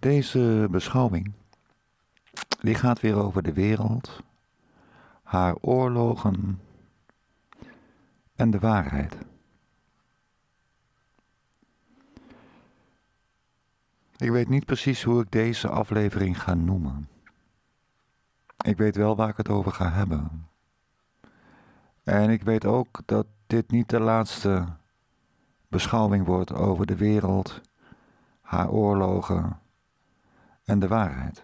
Deze beschouwing die gaat weer over de wereld, haar oorlogen en de waarheid. Ik weet niet precies hoe ik deze aflevering ga noemen. Ik weet wel waar ik het over ga hebben. En ik weet ook dat dit niet de laatste beschouwing wordt over de wereld, haar oorlogen en de waarheid.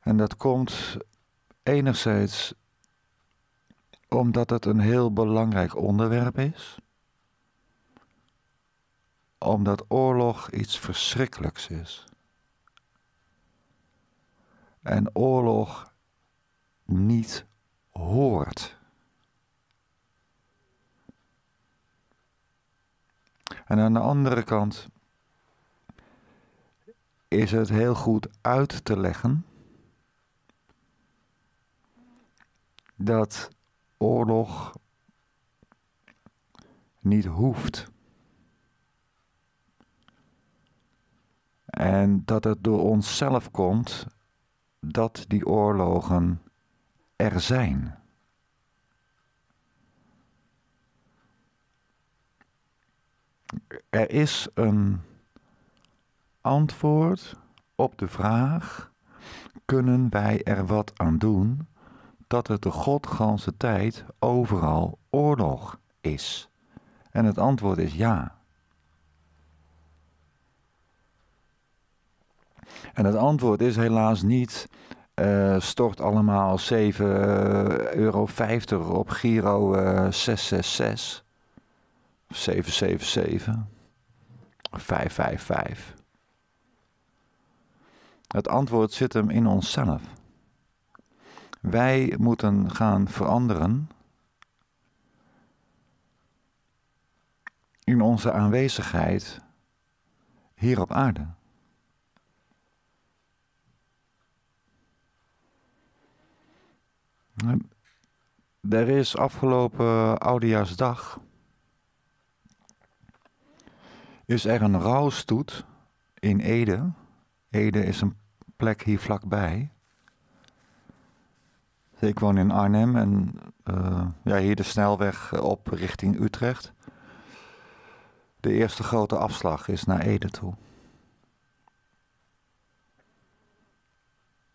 En dat komt enerzijds omdat het een heel belangrijk onderwerp is, omdat oorlog iets verschrikkelijks is. En oorlog niet hoort. En aan de andere kant is het heel goed uit te leggen dat oorlog niet hoeft. En dat het door onszelf komt dat die oorlogen er zijn. Er is een antwoord op de vraag: kunnen wij er wat aan doen dat er de godganse tijd overal oorlog is? En het antwoord is ja. En het antwoord is helaas niet uh, stort allemaal 7,50 eh, euro op Giro uh, eh, 666 of 777 555. Het antwoord zit hem in onszelf. Wij moeten gaan veranderen in onze aanwezigheid hier op aarde. Er is afgelopen Oudejaarsdag is er een rouwstoet in Ede. Ede is een plek hier vlakbij. Ik woon in Arnhem en uh, ja, hier de snelweg op richting Utrecht. De eerste grote afslag is naar Ede toe.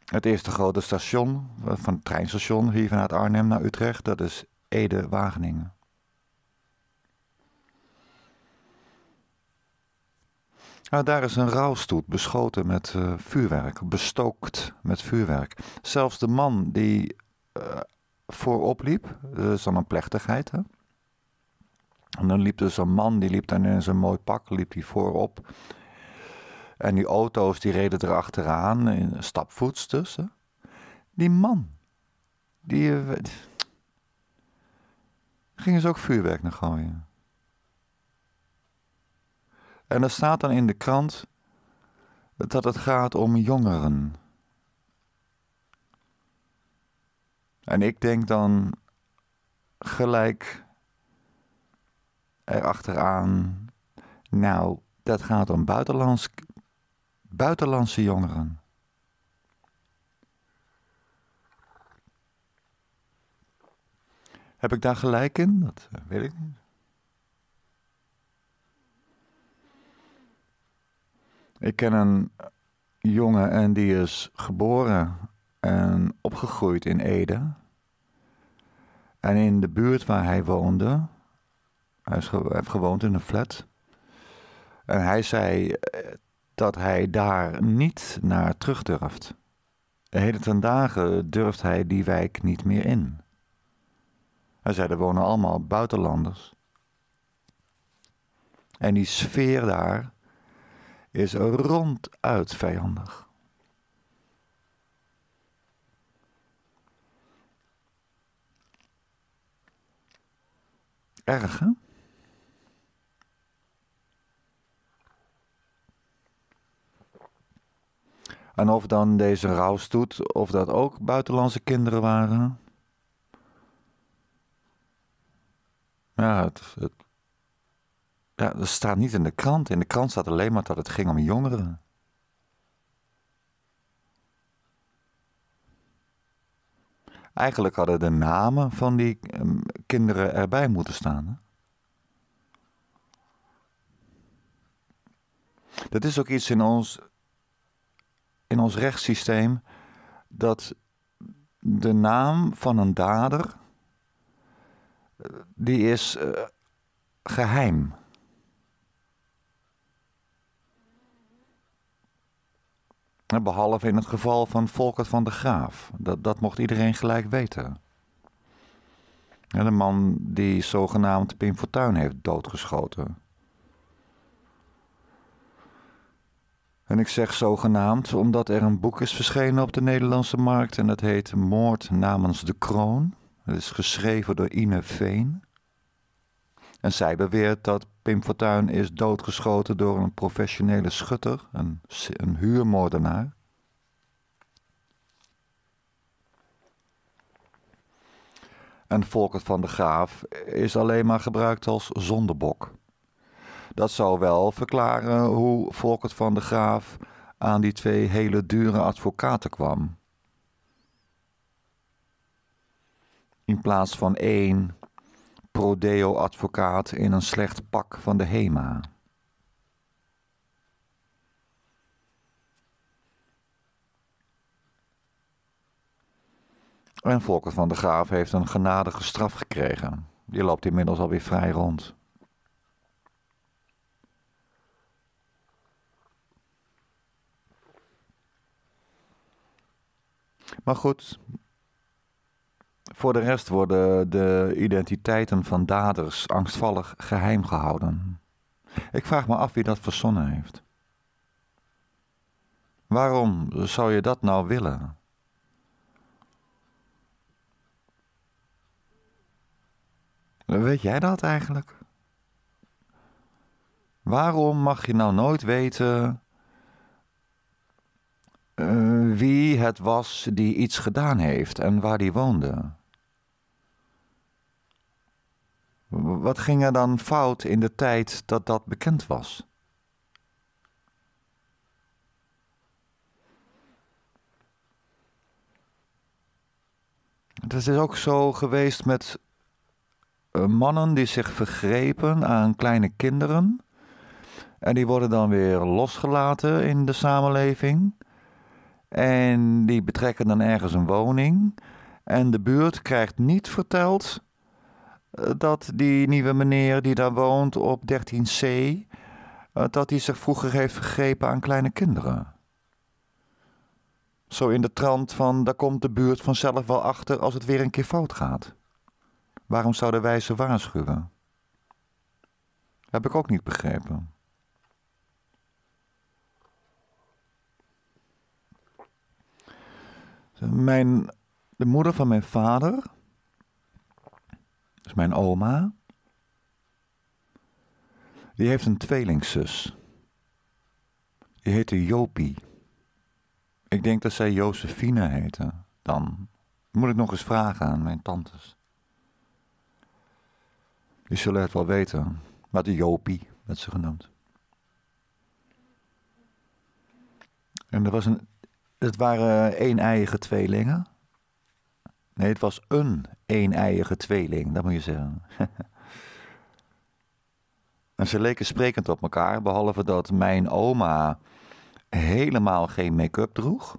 Het eerste grote station, eh, van het treinstation hier vanuit Arnhem naar Utrecht, dat is Ede-Wageningen. Nou, daar is een rouwstoet beschoten met eh, vuurwerk, bestookt met vuurwerk. Zelfs de man die eh, voorop liep, dat is dan een plechtigheid. Hè? En dan liep dus een man, die liep dan in zijn mooi pak, liep die voorop. En die auto's die reden erachteraan, in stapvoets tussen. Die man, die... Uh, gingen ze ook vuurwerk naar gooien. En er staat dan in de krant dat het gaat om jongeren. En ik denk dan gelijk erachteraan, nou, dat gaat om buitenlands, buitenlandse jongeren. Heb ik daar gelijk in? Dat eh, weet ik niet. Ik ken een jongen en die is geboren en opgegroeid in Ede. En in de buurt waar hij woonde, hij heeft gewoond in een flat. En hij zei eh, dat hij daar niet naar terug durft. Heden ten dagen durft hij die wijk niet meer in. Hij zei, er wonen allemaal buitenlanders. En die sfeer daar is ronduit vijandig. Erg, hè? En of dan deze rouwstoet, of dat ook buitenlandse kinderen waren. Ja, het ja, dat staat niet in de krant. In de krant staat alleen maar dat het ging om jongeren. Eigenlijk hadden de namen van die ehm, kinderen erbij moeten staan. Hè? Dat is ook iets in ons, in ons rechtssysteem dat de naam van een dader, eh, die is eh, geheim. Behalve in het geval van Volkert van der Graaf. Dat, dat mocht iedereen gelijk weten. De man die zogenaamd Pim Fortuyn heeft doodgeschoten. En ik zeg zogenaamd omdat er een boek is verschenen op de Nederlandse markt en dat heet Moord namens de kroon. Dat is geschreven door Ine Veen. En zij beweert dat Pim Fortuyn is doodgeschoten door een professionele schutter, een, een huurmoordenaar. En Volkert van de Graaf is alleen maar gebruikt als zondebok. Dat zou wel verklaren hoe Volkert van de Graaf aan die twee hele dure advocaten kwam. In plaats van één prodeo-advocaat in een slecht pak van de HEMA. En Volker van der Graaf heeft een genadige straf gekregen. Die loopt inmiddels alweer vrij rond. Maar goed, voor de rest worden de identiteiten van daders angstvallig geheim gehouden. Ik vraag me af wie dat verzonnen heeft. Waarom zou je dat nou willen? Weet jij dat eigenlijk? Waarom mag je nou nooit weten eh, wie het was die iets gedaan heeft en waar die woonde? Wat ging er dan fout in de tijd dat dat bekend was? Het is ook zo geweest met eh, mannen die zich vergrepen aan kleine kinderen. En die worden dan weer losgelaten in de samenleving. En die betrekken dan ergens een woning. En de buurt krijgt niet verteld dat die nieuwe meneer die daar woont op 13c, eh, dat hij zich vroeger heeft gegrepen aan kleine kinderen. Zo in de trant van daar komt de buurt vanzelf wel achter als het weer een keer fout gaat. Waarom zouden wij ze waarschuwen? Heb ik ook niet begrepen. Mijn, de moeder van mijn vader, mijn oma, die heeft een tweelingzus. Die heette Jopie. Ik denk dat zij Josephine heette dan. Moet ik nog eens vragen aan mijn tantes. Die zullen het wel weten. Maar de Jopie werd ze genoemd. En er was een, het waren een eigen tweelingen. Nee, het was een een tweeling, dat moet je zeggen. en ze leken sprekend op elkaar, behalve dat mijn oma helemaal geen make-up droeg.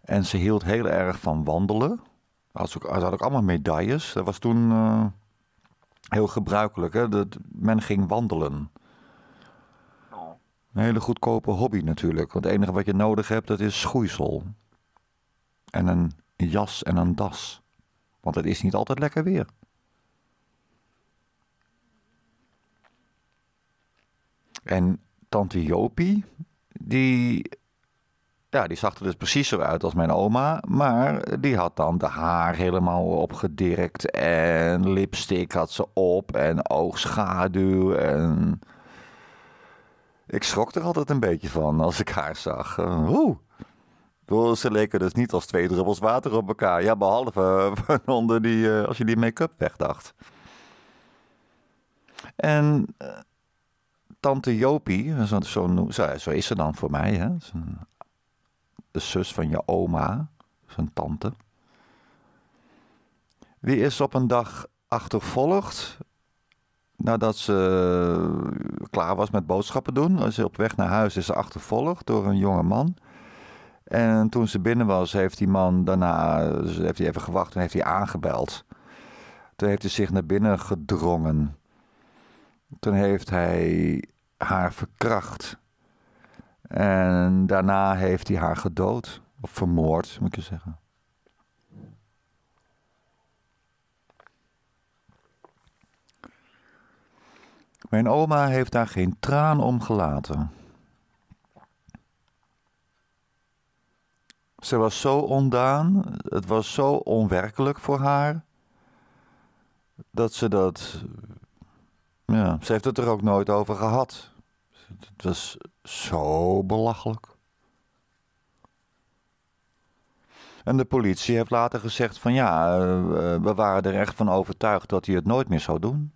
En ze hield heel erg van wandelen. Ze had ook allemaal medailles. Dat was toen eh, heel gebruikelijk. Hè? Dat men ging wandelen. Een hele goedkope hobby natuurlijk. Want het enige wat je nodig hebt, dat is schoeisel. En een een jas en een das. Want het is niet altijd lekker weer. En tante Jopie, die, ja, die zag er dus precies zo uit als mijn oma. Maar die had dan de haar helemaal opgedirkt. En lipstick had ze op. En oogschaduw. En ik schrok er altijd een beetje van als ik haar zag. Oeh. Dus ze leken dus niet als twee druppels water op elkaar. Ja, behalve eh, onder die, eh, als je die make-up wegdacht. En eh, tante Jopie, zo, zo, zo, is ze dan voor mij, hè? de zus van je oma, zijn tante. Die is op een dag achtervolgd. Nadat ze klaar was met boodschappen doen. Als ze op weg naar huis is ze achtervolgd door een jonge man. En toen ze binnen was, heeft die man daarna heeft hij even gewacht en heeft hij aangebeld. Toen heeft hij zich naar binnen gedrongen. Toen heeft hij haar verkracht. En daarna heeft hij haar gedood. Of vermoord, moet je zeggen. Mijn oma heeft daar geen traan om gelaten. Ze was zo ondaan, het was zo onwerkelijk voor haar, dat ze dat. Ja, ze heeft het er ook nooit over gehad. Het was zo belachelijk. En de politie heeft later gezegd van ja, eh, we waren er echt van overtuigd dat hij het nooit meer zou doen.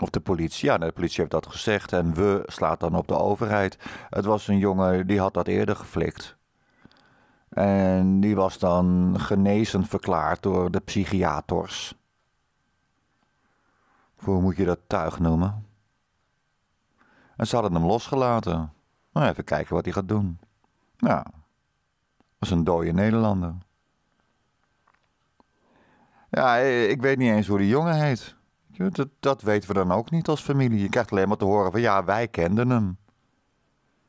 Of de politie. Ja, de politie heeft dat gezegd. En we slaat dan op de overheid. Het was een jongen die had dat eerder geflikt. En die was dan genezen verklaard door de psychiaters. Hoe moet je dat tuig noemen? En ze hadden hem losgelaten. Nou, even kijken wat hij gaat doen. Nou, was een dode Nederlander. Ja, ik weet niet eens hoe die jongen heet dat, dat weten we dan ook niet als familie. Je krijgt alleen maar te horen van ja, wij kenden hem.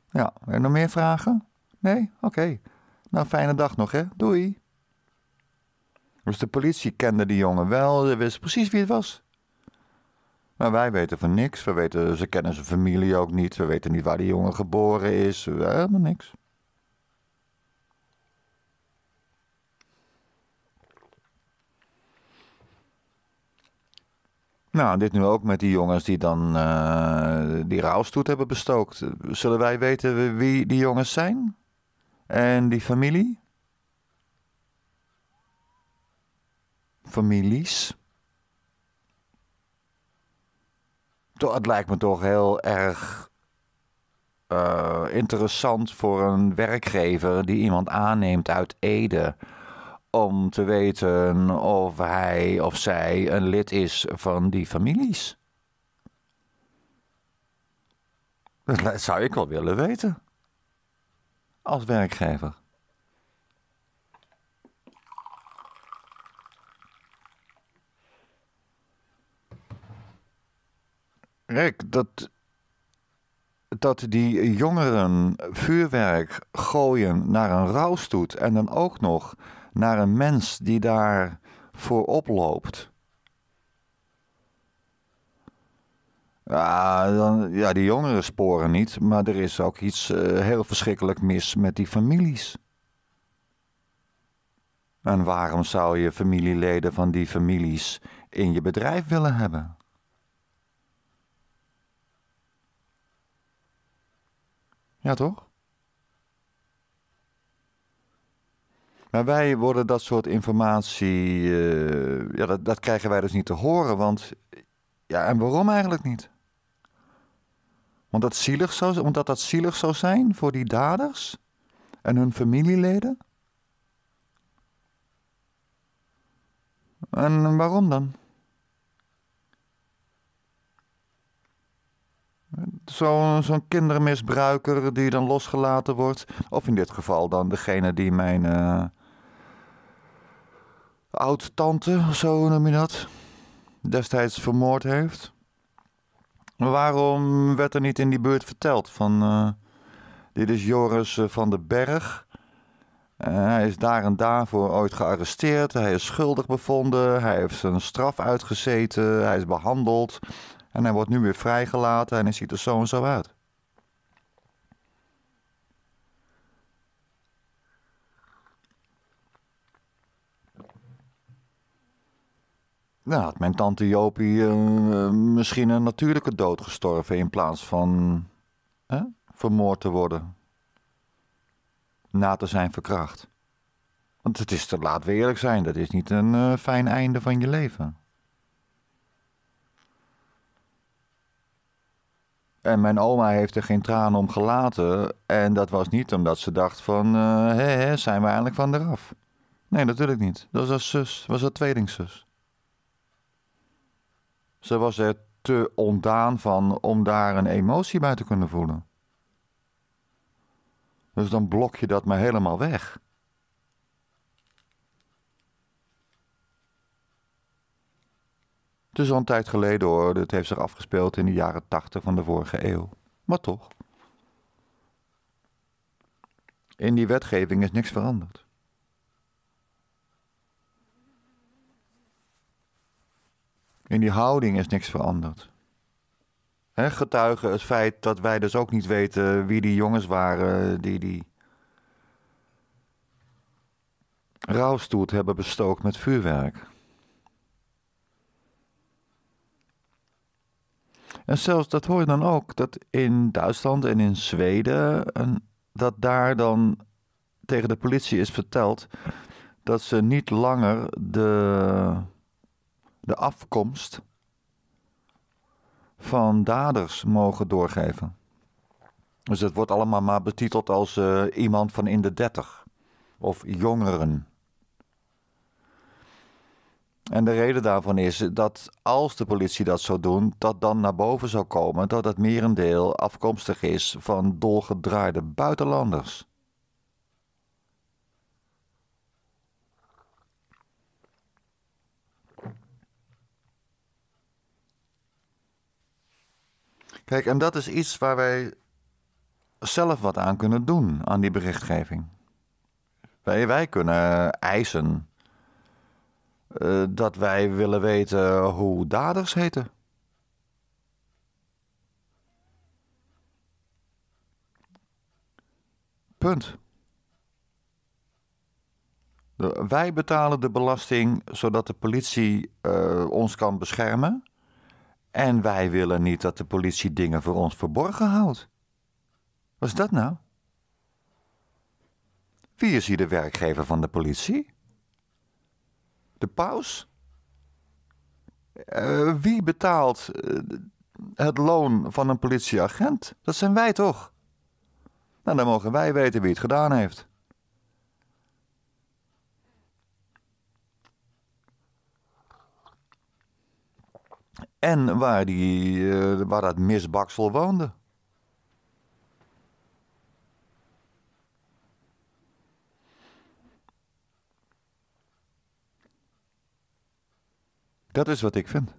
Ja, en nog meer vragen? Nee? Oké. Nou, fijne dag nog, hè? Doei. Dus de politie kende die jongen wel, ze wist precies wie het was. Maar wij weten van niks. We weten, ze kennen zijn familie ook niet. We weten niet waar die jongen geboren is. Helemaal niks. Nou, dit nu ook met die jongens die dan uh, die rouwstoet hebben bestookt. Zullen wij weten wie die jongens zijn? En die familie? Families? Toch, het lijkt me toch heel erg eh, interessant voor een werkgever die iemand aanneemt uit Ede om te weten of hij of zij een lid is van die families. Dat zou ik wel willen weten. Als werkgever. Rick, dat, dat die jongeren vuurwerk gooien naar een rouwstoet en dan ook nog naar een mens die daar voor oploopt. Ja, dan, ja, die jongeren sporen niet, maar er is ook iets eh, heel verschrikkelijk mis met die families. En waarom zou je familieleden van die families in je bedrijf willen hebben? Ja, toch? Maar wij worden dat soort informatie, eh, ja, dat, dat krijgen wij dus niet te horen. Want, ja, en waarom eigenlijk niet? Want dat zielig zou, omdat dat zielig zou zijn voor die daders en hun familieleden? En waarom dan? Zo'n kindermisbruiker die dan losgelaten wordt, of in dit geval dan degene die mijn, eh, oud-tante, zo noem je dat, destijds vermoord heeft. Waarom werd er niet in die buurt verteld van eh, dit is Joris eh, van den Berg? Eh, hij is daar en daarvoor ooit gearresteerd, hij is schuldig bevonden, hij heeft zijn straf uitgezeten, hij is behandeld en hij wordt nu weer vrijgelaten en hij ziet er zo en zo uit. Nou, had mijn tante Jopie eh, eh, misschien een natuurlijke dood gestorven in plaats van vermoord te worden. Na te zijn verkracht. Want het is te laat we eerlijk zijn, dat is niet een eh, fijn einde van je leven. En mijn oma heeft er geen tranen om gelaten. En dat was niet omdat ze dacht van, uh, hé, zijn we eindelijk van eraf. Nee, natuurlijk niet. Dat was haar zus, was haar tweelingzus. Ze was er te ontdaan van om daar een emotie bij te kunnen voelen. Dus dan blok je dat maar helemaal weg. Het is al een tijd geleden hoor, het heeft zich afgespeeld in de jaren 80 van de vorige eeuw. Maar toch. In die wetgeving is niks veranderd. In die houding is niks veranderd. getuigen het feit dat wij dus ook niet weten wie die jongens waren die die rouwstoet hebben bestookt met vuurwerk. En zelfs, dat hoor je dan ook, dat in Duitsland en in Zweden, dat daar dan tegen de politie is verteld dat ze niet langer de de afkomst van daders mogen doorgeven. Dus het wordt allemaal maar betiteld als eh, iemand van in de dertig of jongeren. En de reden daarvan is dat als de politie dat zou doen, dat dan naar boven zou komen dat het merendeel afkomstig is van dolgedraaide buitenlanders. Kijk, en dat is iets waar wij zelf wat aan kunnen doen, aan die berichtgeving. Wij, wij kunnen eisen eh, dat wij willen weten hoe daders heten. Punt. Wij betalen de belasting zodat de politie eh, ons kan beschermen. En wij willen niet dat de politie dingen voor ons verborgen houdt. Wat is dat nou? Wie is hier de werkgever van de politie? De paus? Eh, wie betaalt eh, het loon van een politieagent? Dat zijn wij toch? Nou, dan mogen wij weten wie het gedaan heeft. en waar, die, eh, waar dat misbaksel woonde. Dat is wat ik vind.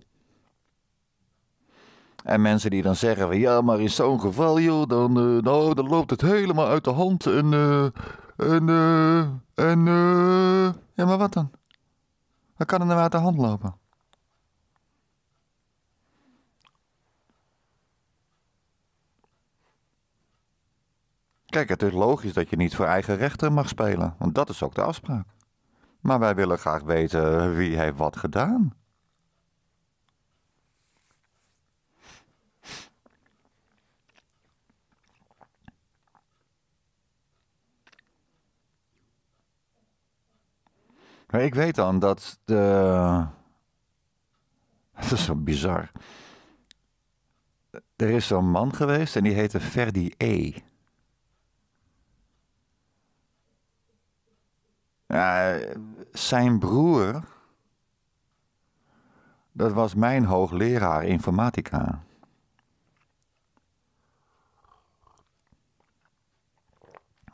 En mensen die dan zeggen van ja, maar in zo'n geval joh, dan, eh, nou, dan loopt het helemaal uit de hand en uh, en en ja, maar wat dan? Wat kan er nou uit de hand lopen? Kijk, het is logisch dat je niet voor eigen rechter mag spelen, want dat is ook de afspraak. Maar wij willen graag weten wie heeft wat gedaan. ik weet dan dat de. Dat is zo bizar. Er is zo'n man geweest en die heette Ferdi E. ja, eh, zijn broer, dat was mijn hoogleraar informatica.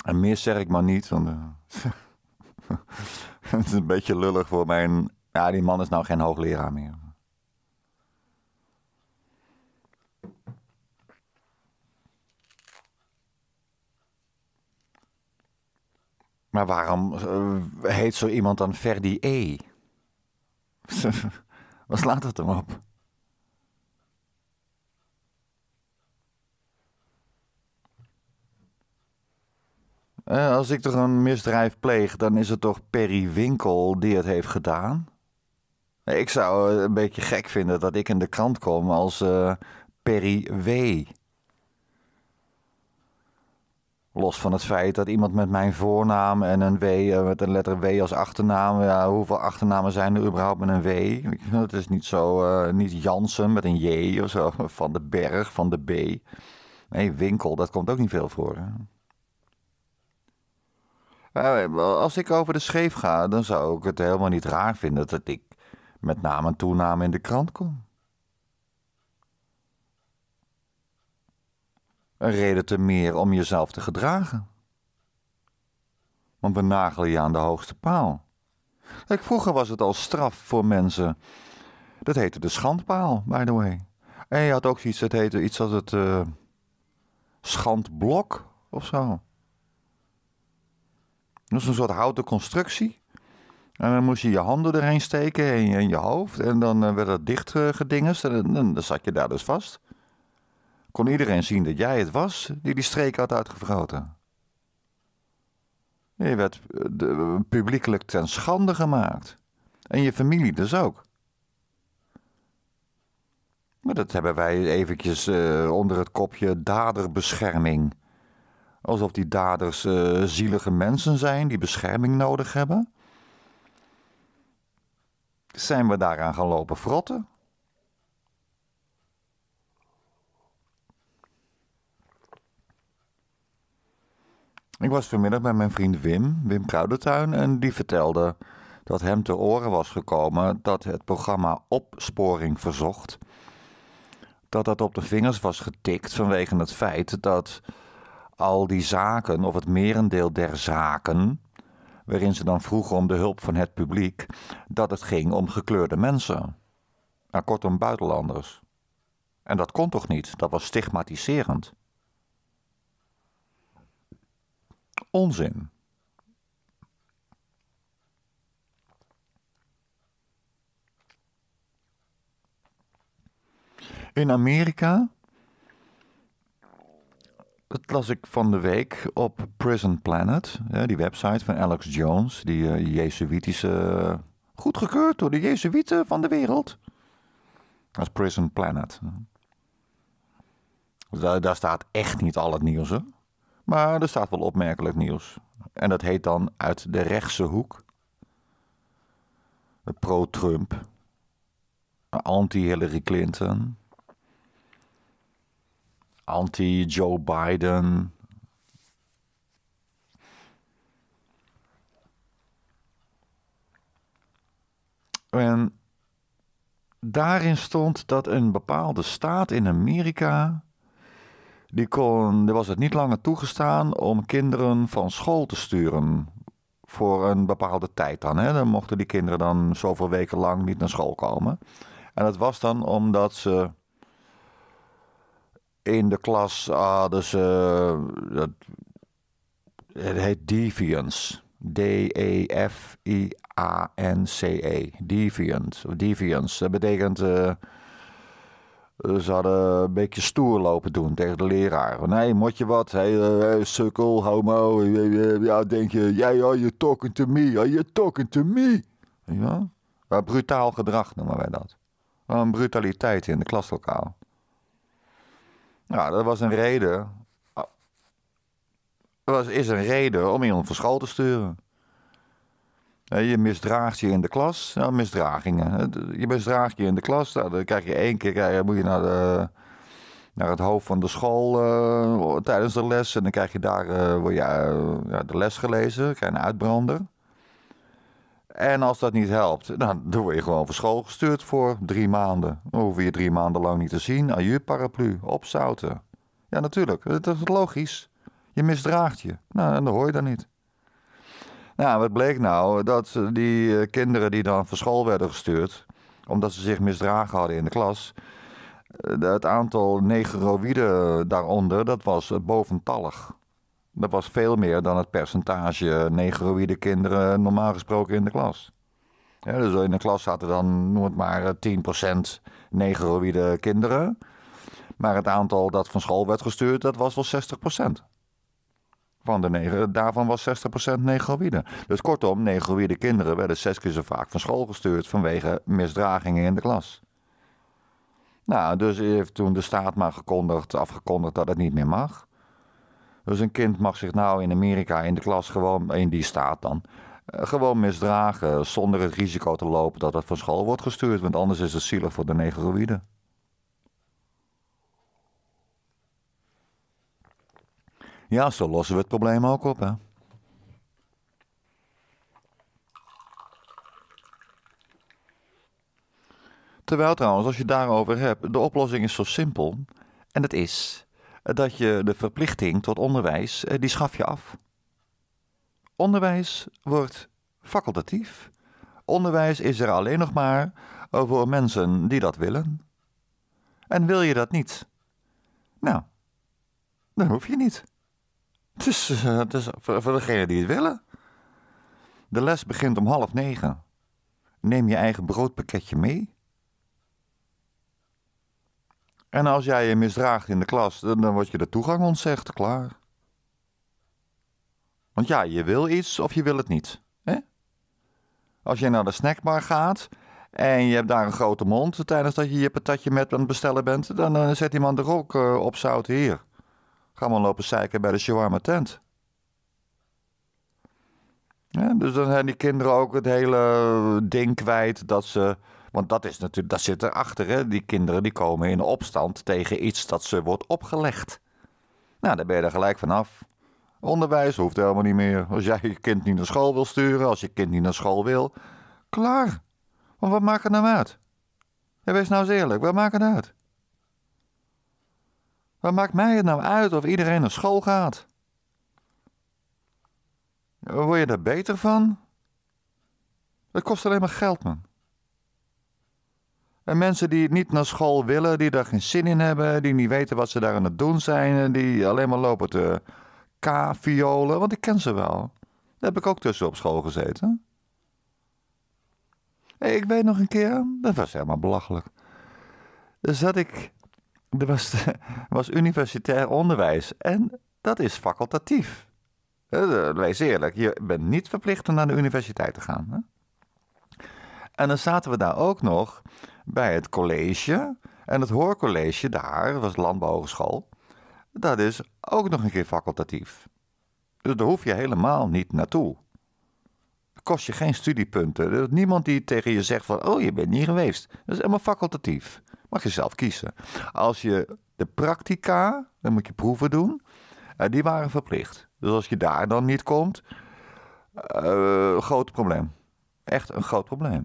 En meer zeg ik maar niet, want eh, het is een beetje lullig voor mijn. Ja, die man is nou geen hoogleraar meer. Maar waarom eh, heet zo iemand dan Ferdi E? Wat slaat het hem op? Eh, als ik toch een misdrijf pleeg, dan is het toch Perry Winkel die het heeft gedaan? Ik zou eh, een beetje gek vinden dat ik in de krant kom als Perry W. Los van het feit dat iemand met mijn voornaam en een W, eh, met een letter W als achternaam. Ja, hoeveel achternamen zijn er überhaupt met een W? Het is niet zo, eh, niet Jansen met een J of zo, van de Berg, van de B. Nee, winkel, dat komt ook niet veel voor. Hè? Eh, als ik over de scheef ga, dan zou ik het helemaal niet raar vinden dat ik met naam en toename in de krant kom. een reden te meer om jezelf te gedragen. Want we nagelen je aan de hoogste paal. vroeger was het al straf voor mensen. Dat heette de schandpaal, by the way. En je had ook iets dat heette iets als het eh, schandblok of zo. Dat is een soort houten constructie. En dan moest je je handen erheen steken en je, hoofd. En dan eh, werd dat dicht eh, gedingest. en dan zat je daar dus vast kon iedereen zien dat jij het was die die streek had uitgevroten. Je werd eh, publiekelijk ten schande gemaakt. En je familie dus ook. Maar dat hebben wij eventjes eh, onder het kopje daderbescherming. Alsof die daders uh, zielige mensen zijn die bescherming nodig hebben. Zijn we daaraan gaan lopen frotten? Ik was vanmiddag bij mijn vriend Wim, Wim Kruidentuin, en die vertelde dat hem te oren was gekomen dat het programma Opsporing Verzocht, dat dat op de vingers was getikt vanwege het feit dat al die zaken, of het merendeel der zaken, waarin ze dan vroegen om de hulp van het publiek, dat het ging om gekleurde mensen. Nou, kortom, buitenlanders. En dat kon toch niet? Dat was stigmatiserend. onzin. In Amerika, dat las ik van de week op Prison Planet, die website van Alex Jones, eh, die Jezuïtische, goedgekeurd door de Jezuïeten van de wereld. Dat is Prison Planet. Dus daar, daar staat echt niet al het nieuws. Hè? Maar er staat wel opmerkelijk nieuws. En dat heet dan uit de rechtse hoek. Pro-Trump. Anti-Hillary Clinton. Anti-Joe Biden. En daarin stond dat een bepaalde staat in Amerika die kon, er was het niet langer toegestaan om kinderen van school te sturen. Voor een bepaalde tijd dan. Hè. Dan mochten die kinderen dan zoveel weken lang niet naar school komen. En dat was dan omdat ze in de klas hadden ze. Dat, het heet deviance. D-E-F-I-A-N-C-E. Deviant. Deviance. Dat betekent. Eh, eh, ze hadden een beetje stoer lopen doen tegen de leraar. Nee, moet je wat? Hey, eh, eh, sukkel, homo. Ja, denk je, jij, yeah, oh, you talking to me. Oh, you talking to me. Ja? brutaal gedrag noemen wij dat. Een brutaliteit in de klaslokaal. Nou, dat was een reden. Dat ah, was, is een reden om iemand van school te sturen. Je misdraagt je in de klas. Nou, misdragingen. Je misdraagt je in de klas. dan krijg je één keer moet je naar, de, naar het hoofd van de school eh, tijdens de les. En dan krijg je daar eh, je, eh, de les gelezen. Krijg je uitbrander. En als dat niet helpt, nou, dan word je gewoon van school gestuurd voor drie maanden. Dan hoef je drie maanden lang niet te zien. Aju paraplu, opzouten. Ja, natuurlijk. Dat is logisch. Je misdraagt je. Nou, en dat hoor je dat niet. Nou, wat bleek nou? Dat die eh, kinderen die dan van school werden gestuurd, omdat ze zich misdragen hadden in de klas, eh, het aantal negroïden daaronder, dat was eh, boventallig. Dat was veel meer dan het percentage negroïde kinderen normaal gesproken in de klas. dus in de klas zaten dan, noem het maar, 10% negroïde kinderen. Maar het aantal dat van school werd gestuurd, dat was wel 60% van de negen, daarvan was 60% negroïde. Dus kortom, negroïde kinderen werden zes keer zo vaak van school gestuurd vanwege misdragingen in de klas. Nou, dus heeft toen de staat maar gekondigd, afgekondigd dat het niet meer mag. Dus een kind mag zich nou in Amerika in de klas gewoon, in die staat dan, eh, gewoon misdragen zonder het risico te lopen dat het van school wordt gestuurd. Want anders is het zielig voor de negroïden. Ja, zo lossen we het probleem ook op, hè? Terwijl trouwens, als je daarover hebt, de oplossing is zo simpel. En dat is eh, dat je de verplichting tot onderwijs, eh, die schaf je af. Onderwijs wordt facultatief. Onderwijs is er alleen nog maar eh, voor mensen die dat willen. En wil je dat niet? Nou, dan hoef je niet. Het is, eh, het is voor, voor die het willen. De les begint om half negen. Neem je eigen broodpakketje mee. En als jij je misdraagt in de klas, dan, dan word je de toegang ontzegd, klaar. Want ja, je wil iets of je wil het niet. Hè? Als je naar de snackbar gaat en je hebt daar een grote mond tijdens dat je je patatje met aan het bestellen bent, dan, eh, zet iemand er ook eh, op zout hier. Ga maar lopen zeiken bij de shawarma tent. Ja, dus dan zijn die kinderen ook het hele ding kwijt dat ze. Want dat, is natuurlijk, dat zit erachter. Hè? Die kinderen die komen in opstand tegen iets dat ze wordt opgelegd. Nou, daar ben je er gelijk vanaf. Onderwijs hoeft helemaal niet meer. Als jij je kind niet naar school wil sturen, als je kind niet naar school wil, klaar. Want wat maakt het nou uit? En wees nou eens eerlijk, wat maakt het uit? Wat maakt mij het nou uit of iedereen naar school gaat? Word je daar beter van? Dat kost alleen maar geld, man. En mensen die niet naar school willen, die daar geen zin in hebben, die niet weten wat ze daar aan het doen zijn, die alleen maar lopen te k-violen, want ik ken ze wel. Daar heb ik ook tussen op school gezeten. Ik weet nog een keer, dat was helemaal belachelijk. Dan zat ik er was, universitair onderwijs en dat is facultatief. Eh, eh, wees eerlijk, je bent niet verplicht om naar de universiteit te gaan. Hè? En dan zaten we daar ook nog bij het college. En het hoorcollege daar, was landbouwhogeschool, dat is ook nog een keer facultatief. Dus daar hoef je helemaal niet naartoe. kost je geen studiepunten. Er is niemand die tegen je zegt van, oh je bent niet geweest. Dat is helemaal facultatief. Mag je zelf kiezen. Als je de practica, dan moet je proeven doen. Eh, die waren verplicht. Dus als je daar dan niet komt, eh, groot probleem. Echt een groot probleem.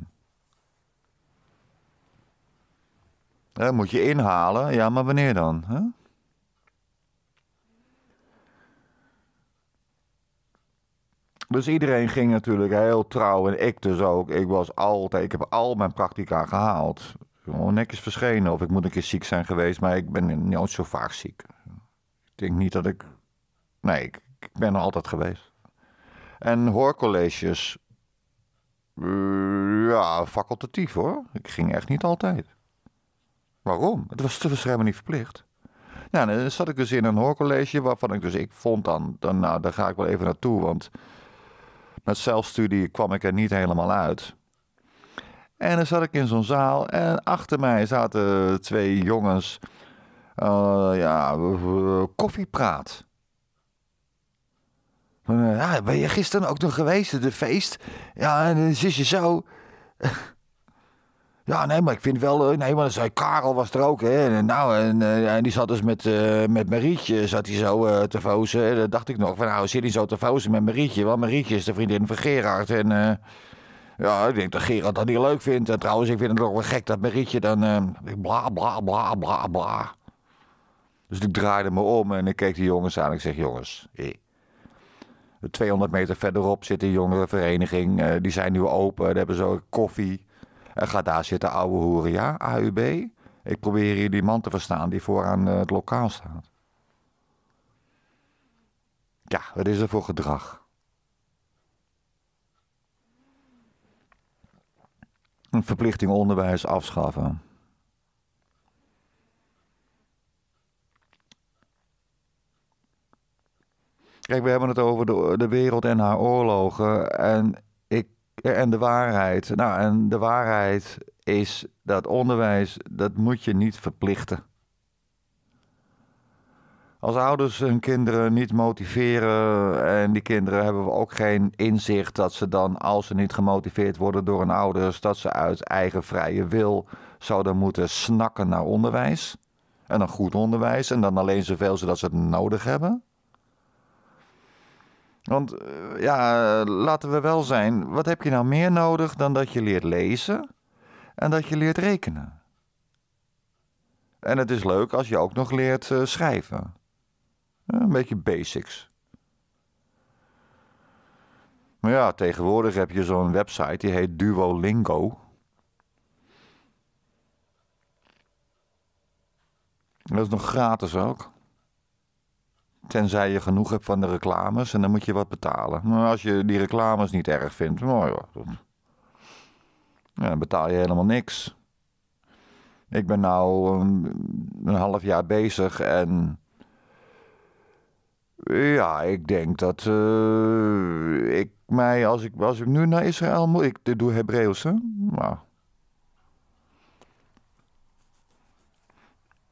Dan eh, moet je inhalen, ja, maar wanneer dan? Dus iedereen ging natuurlijk heel trouw en ik dus ook. Ik was altijd, ik heb al mijn practica gehaald is verschenen. Of ik moet een keer ziek zijn geweest, maar ik ben nooit zo vaak ziek. Ik denk niet dat ik... Nee, ik, ben er altijd geweest. En hoorcolleges... Eh, ja, facultatief hoor. Ik ging echt niet altijd. Waarom? Het was, te verschrijven niet verplicht. Nou, dan zat ik dus in een hoorcollege waarvan ik dus... Ik vond dan, dan nou, daar ga ik wel even naartoe, want... Met zelfstudie kwam ik er niet helemaal uit... En dan zat ik in zo'n zaal en achter mij zaten twee jongens. Eh, ja, koffiepraat. Eh, ja, ben je gisteren ook nog geweest, de feest? Ja, en dan eh, zit je zo. Ja, nee, maar ik vind wel... Nee, maar zei, Karel was er ook, hè. En, nou, en, en die zat dus met, uh, met Marietje, zat hij zo te fozen. En dan dacht ik nog van, nou, zit hij zo te fozen met Marietje? Want Marietje is de vriendin van Gerard en... Ja, ik denk dat Gerard dat niet leuk vindt. En trouwens, ik vind het ook wel gek dat Marietje dan ehm, bla bla bla bla bla. Dus ik draaide me om en ik keek die jongens aan. Ik zeg, jongens, eh, 200 meter verderop zit een jongerenvereniging. Eh, die zijn nu open, daar hebben ze koffie. En ga daar zitten, ouwe hoeren. Ja, AUB. Ik probeer hier die man te verstaan die vooraan eh, het lokaal staat. Ja, wat is er voor gedrag? een verplichting onderwijs afschaffen. Kijk, we hebben het over de, de wereld en haar oorlogen en, ik, en de waarheid. Nou, en de waarheid is dat onderwijs, dat moet je niet verplichten als ouders hun kinderen niet motiveren en die kinderen hebben ook geen inzicht dat ze dan, als ze niet gemotiveerd worden door hun ouders, dat ze uit eigen vrije wil zouden moeten snakken naar onderwijs. En een goed onderwijs en dan alleen zoveel zodat ze het nodig hebben. Want eh, ja, laten we wel zijn, wat heb je nou meer nodig dan dat je leert lezen en dat je leert rekenen? En het is leuk als je ook nog leert eh, schrijven. Een beetje basics. Maar ja, tegenwoordig heb je zo'n website die heet Duolingo. Dat is nog gratis ook. Tenzij je genoeg hebt van de reclames en dan moet je wat betalen. Maar als je die reclames niet erg vindt, mooi dan betaal je helemaal niks. Ik ben nou een half jaar bezig en ja, ik denk dat eh, ik mij, als ik, als ik nu naar Israël moet, ik doe Hebreeuws, hè? Nou.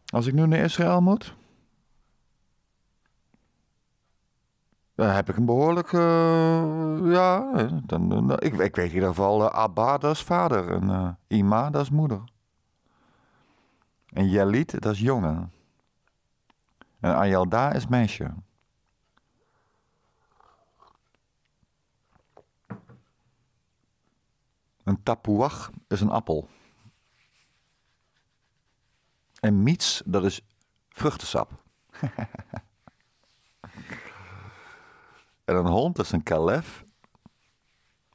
Als ik nu naar Israël moet, dan heb ik een behoorlijk, eh, ja, dan, ik, weet in ieder geval, uh, Abba, dat is vader, en Ima, dat is moeder. En Jalit, dat is jongen. En Ayalda is meisje. Een tapuach is een appel. En miets, dat is vruchtensap. en een hond is een kalef.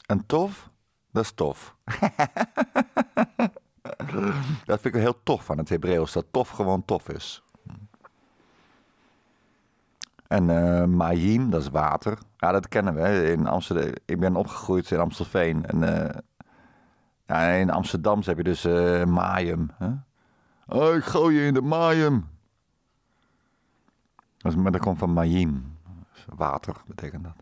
En tof, dat is tof. dat vind ik wel heel tof van het Hebreeuws, dat tof gewoon tof is. En uh, dat is water. Ja, dat kennen we. In Amsterdam, ik ben opgegroeid in Amstelveen. En uh, ja, in Amsterdam heb je dus uh, ik gooi je in de maaium. Dat maar komt van Mayim. Water betekent dat.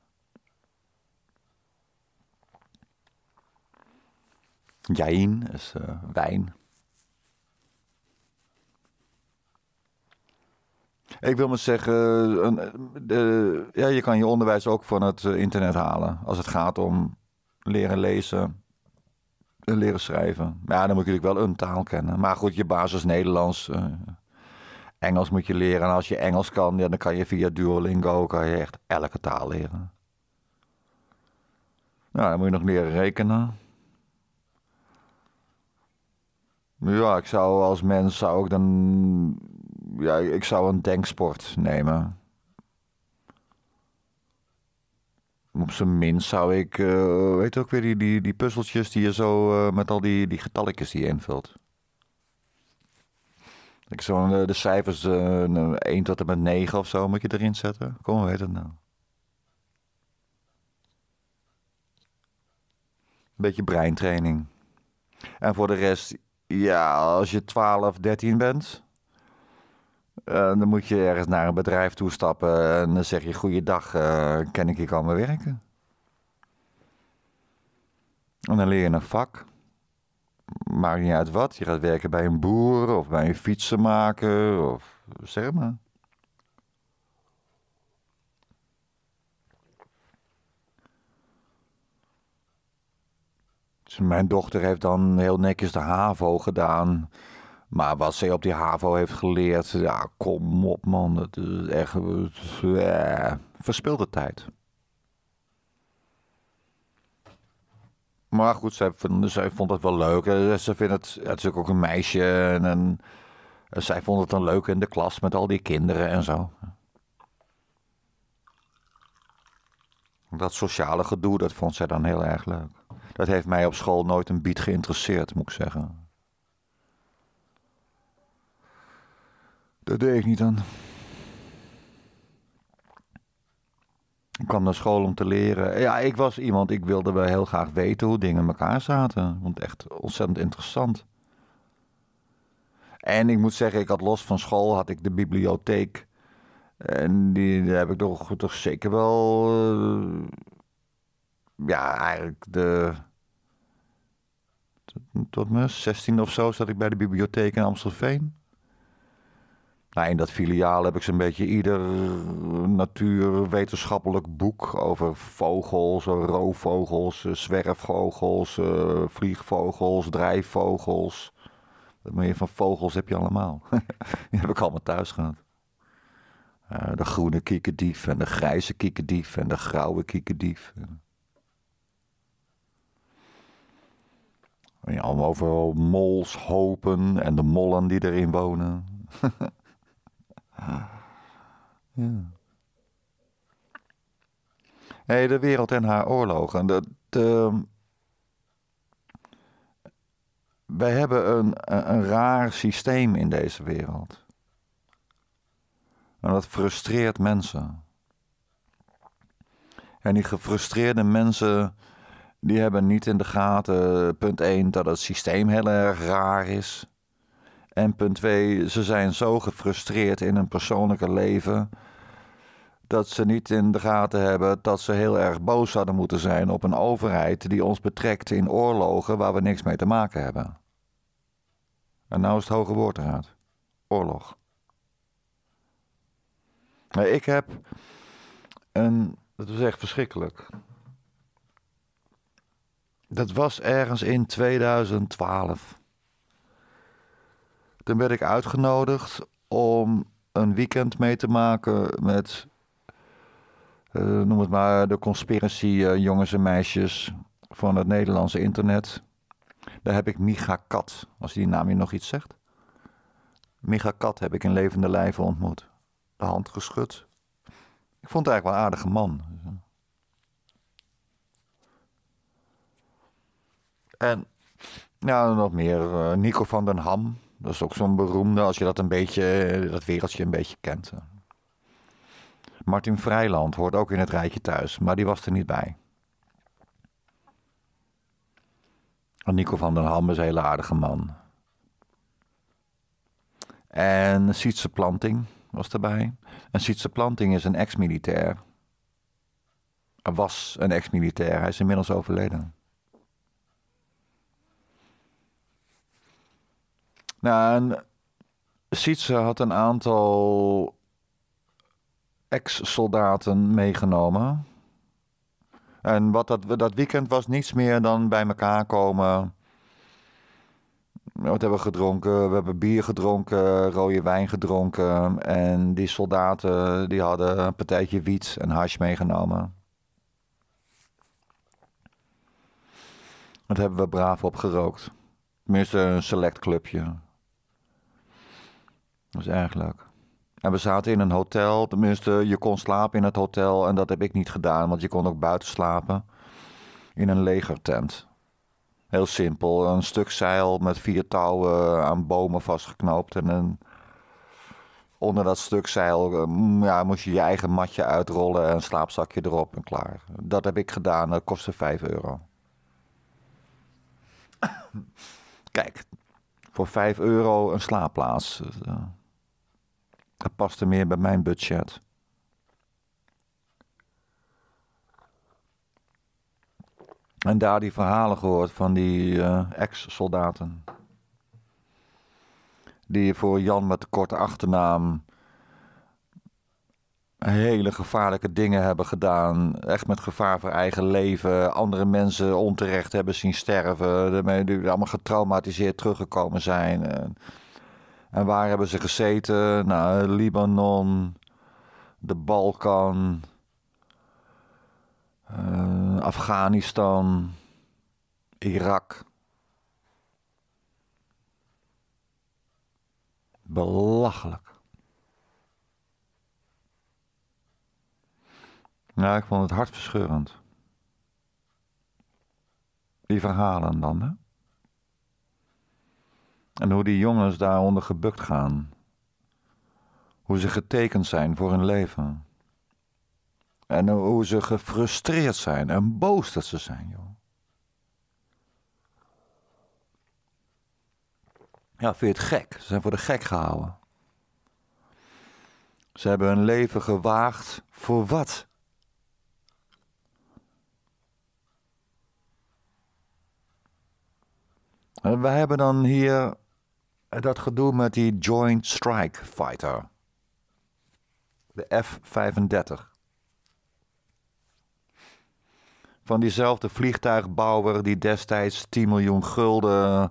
Jain is eh, wijn. Ik wil maar zeggen, een, de, ja, je kan je onderwijs ook van het eh, internet halen. Als het gaat om leren lezen, eh, leren schrijven. Maar ja, dan moet je natuurlijk wel een taal kennen. Maar goed, je basis Nederlands. Eh, Engels moet je leren. En als je Engels kan, dan kan je via Duolingo kan je echt elke taal leren. Nou, dan moet je nog leren rekenen. Ja, ik zou als mens zou ik dan. Ja, ik zou een denksport nemen. Op zijn minst zou ik, eh, weet weet ook weer, die, die, die puzzeltjes die je zo eh, met al die, die getalletjes die je invult. Ik zo eh, de, cijfers uh, 1 tot en met 9 of zo moet je erin zetten. Kom, hoe heet het nou? Beetje breintraining. En voor de rest, ja, als je 12, 13 bent, eh, dan moet je ergens naar een bedrijf toe stappen en dan zeg je: Goeiedag, uh, kan ik hier komen werken? En dan leer je een vak. Maakt niet uit wat. Je gaat werken bij een boer of bij een fietsenmaker of zeg maar. Dus mijn dochter heeft dan heel netjes de HAVO gedaan. Maar wat zij op die HAVO heeft geleerd, ja, kom op man, het is echt eh, verspilde tijd. Maar goed, zij, vond, zij vond het wel leuk. Eh, ze vindt het, het is ook een meisje en, eh, zij vond het dan leuk in de klas met al die kinderen en zo. Dat sociale gedoe, dat vond zij dan heel erg leuk. Dat heeft mij op school nooit een biet geïnteresseerd, moet ik zeggen. Dat deed ik niet aan. Ik kwam naar school om te leren. Ja, ik was iemand, ik wilde wel heel graag weten hoe dingen in elkaar zaten. Want echt ontzettend interessant. En ik moet zeggen, ik had los van school, had ik de bibliotheek. En die, heb ik toch, toch zeker wel... Eh, ja, eigenlijk de... Tot, tot mijn 16 of zo zat ik bij de bibliotheek in Amstelveen. Nou, in dat filiaal heb ik zo'n beetje ieder natuurwetenschappelijk boek over vogels, eh, roofvogels, eh, zwerfvogels, eh, vliegvogels, drijfvogels. Wat meer van vogels heb je allemaal. Die heb ik allemaal thuis gehad. de groene kiekendief en de grijze kiekendief en de grauwe kiekendief. allemaal over mols, hopen en de mollen die erin wonen. Ja. Hey, de wereld en haar oorlogen. Dat, wij hebben een, een raar systeem in deze wereld. En dat frustreert mensen. En die gefrustreerde mensen, die hebben niet in de gaten, punt 1, dat het systeem heel erg raar is. En punt twee, ze zijn zo gefrustreerd in hun persoonlijke leven dat ze niet in de gaten hebben dat ze heel erg boos zouden moeten zijn op een overheid die ons betrekt in oorlogen waar we niks mee te maken hebben. En nou is het hoge woord eruit. Oorlog. Maar ik heb een, dat was echt verschrikkelijk. Dat was ergens in 2012. Dan werd ik uitgenodigd om een weekend mee te maken met, eh, noem het maar, de conspiracy eh, jongens en meisjes van het Nederlandse internet. Daar heb ik Micha Kat, als die naam je nog iets zegt. Micha Kat heb ik in levende lijve ontmoet. De hand geschud. Ik vond het eigenlijk wel een aardige man. En nou, nog meer. Eh, Nico van den Ham. Dat is ook zo'n beroemde, als je dat een beetje, eh, dat wereldje een beetje kent. Eh. Martin Vrijland hoort ook in het rijtje thuis, maar die was er niet bij. En Nico van den Ham is een hele aardige man. En Sietse Planting was erbij. En Sietse Planting is een ex-militair. Was een ex-militair, hij is inmiddels overleden. Nou, en Sietse had een aantal ex-soldaten meegenomen. En wat dat, dat weekend was niets meer dan bij elkaar komen. Wat hebben we gedronken? We hebben bier gedronken, rode wijn gedronken. En die soldaten die hadden een partijtje wiet en hash meegenomen. Dat hebben we braaf opgerookt. Tenminste, een select clubje. Dat is erg leuk. En we zaten in een hotel, tenminste, je kon slapen in het hotel. En dat heb ik niet gedaan, want je kon ook buiten slapen. In een legertent. Heel simpel, een stuk zeil met vier touwen aan bomen vastgeknoopt. En een, onder dat stuk zeil eh, mm, ja, moest je je eigen matje uitrollen en een slaapzakje erop en klaar. Dat heb ik gedaan, dat kostte 5 euro. Kijk, voor 5 euro een slaapplaats. Eh, dat paste meer bij mijn budget. En daar die verhalen gehoord van die uh, ex-soldaten. Die voor Jan met de korte achternaam hele gevaarlijke dingen hebben gedaan. Echt met gevaar voor eigen leven. Andere mensen onterecht hebben zien sterven. Daarmee die allemaal getraumatiseerd teruggekomen zijn. En waar hebben ze gezeten? Nou, Libanon, de Balkan, eh, Afghanistan, Irak. Belachelijk. Ja, ik vond het hartverscheurend. Die verhalen dan, hè? En hoe die jongens daaronder gebukt gaan. Hoe ze getekend zijn voor hun leven. En hoe ze gefrustreerd zijn en boos dat ze zijn, joh. Ja, vind je het gek? Ze zijn voor de gek gehouden. Ze hebben hun leven gewaagd voor wat? We wij hebben dan hier eh, dat gedoe met die Joint Strike Fighter. De F-35. Van diezelfde vliegtuigbouwer die destijds 10 miljoen gulden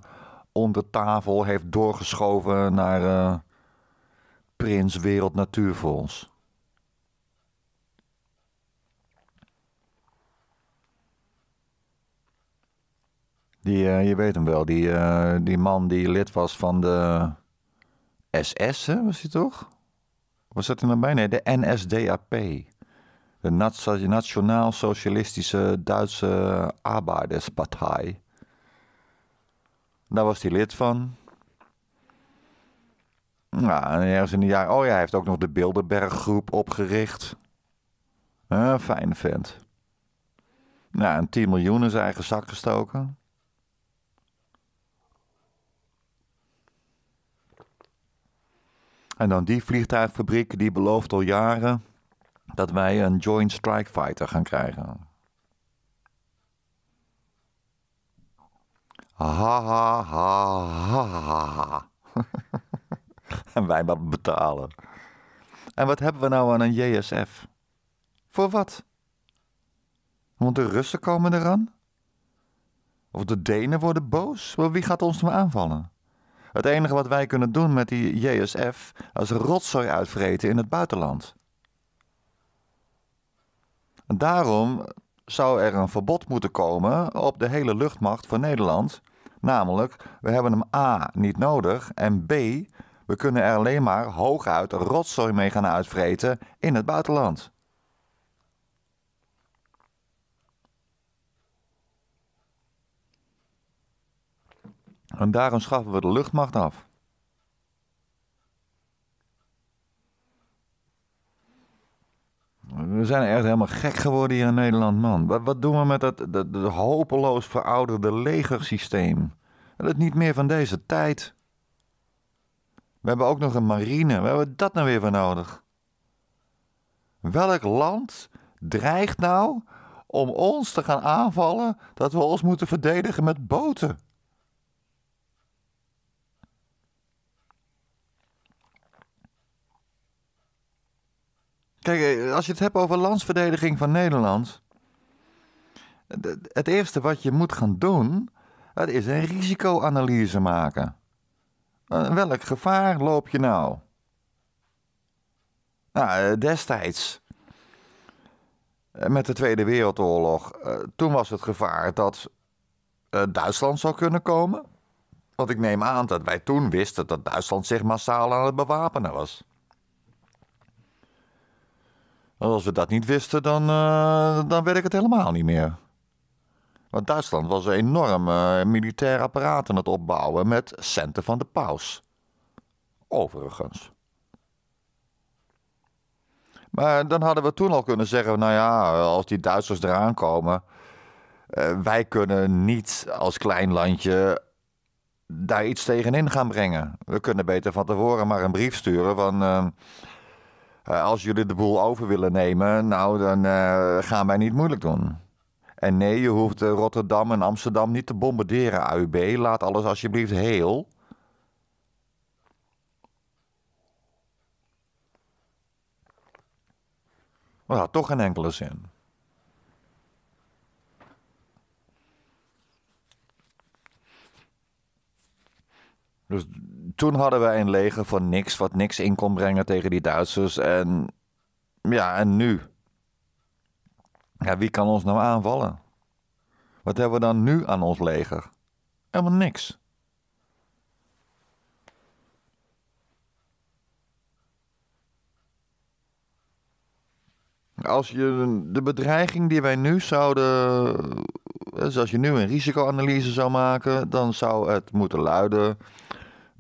onder tafel heeft doorgeschoven naar eh, Prins Wereld Natuurfonds. Die, eh, je weet hem wel, die, eh, die man die lid was van de SS, hè? was hij toch? Was dat hij nou bij? Nee, de NSDAP. De Nationaal Socialistische Duitse Arbeiderspartij. Daar was hij lid van. Nou, en ergens in de jaar. Oh ja, hij heeft ook nog de Bilderberggroep opgericht. Een fijne vent. Nou, een 10 miljoen in zijn eigen zak gestoken. En dan die vliegtuigfabriek die belooft al jaren dat wij een Joint Strike Fighter gaan krijgen. Ha ha ha ha ha. en wij maar betalen. En wat hebben we nou aan een JSF? Voor wat? Want de Russen komen eraan? Of de Denen worden boos? Wie gaat ons dan nou aanvallen? Het enige wat wij kunnen doen met die JSF als rotzooi uitvreten in het buitenland. Daarom zou er een verbod moeten komen op de hele luchtmacht van Nederland. Namelijk, we hebben hem A niet nodig en B, we kunnen er alleen maar hooguit rotzooi mee gaan uitvreten in het buitenland. En daarom schaffen we de luchtmacht af. We zijn echt helemaal gek geworden hier in Nederland, man. Wat, wat doen we met dat, dat, hopeloos verouderde legersysteem? Dat is niet meer van deze tijd. We hebben ook nog een marine. Waar hebben dat nou weer voor nodig? Welk land dreigt nou om ons te gaan aanvallen dat we ons moeten verdedigen met boten? Kijk, eh, als je het hebt over landsverdediging van Nederland. Het eerste wat je moet gaan doen, dat is een risicoanalyse maken. Eh, welk gevaar loop je nou? Nou, eh, destijds, met de Tweede Wereldoorlog, toen was het gevaar dat Duitsland zou kunnen komen. Want ik neem aan dat wij toen wisten dat Duitsland zich massaal aan het bewapenen was als we dat niet wisten, dan, uh, dan weet ik het helemaal niet meer. Want Duitsland was een enorm uh, militair apparaat aan het opbouwen met centen van de paus. Overigens. Maar dan hadden we toen al kunnen zeggen: nou ja, als die Duitsers eraan komen. Eh, wij kunnen niet als klein landje daar iets tegenin gaan brengen. We kunnen beter van tevoren maar een brief sturen van. Eh, als jullie de boel over willen nemen, nou dan eh, gaan wij niet moeilijk doen. En nee, je hoeft eh, Rotterdam en Amsterdam niet te bombarderen, AUB. Laat alles alsjeblieft heel. Dat had toch geen enkele zin. Dus toen hadden wij een leger van niks, wat niks in kon brengen tegen die Duitsers. En ja, en nu? Ja, wie kan ons nou aanvallen? Wat hebben we dan nu aan ons leger? Helemaal niks. Als je de bedreiging die wij nu zouden. Eh, dus als je nu een risicoanalyse zou maken, dan zou het moeten luiden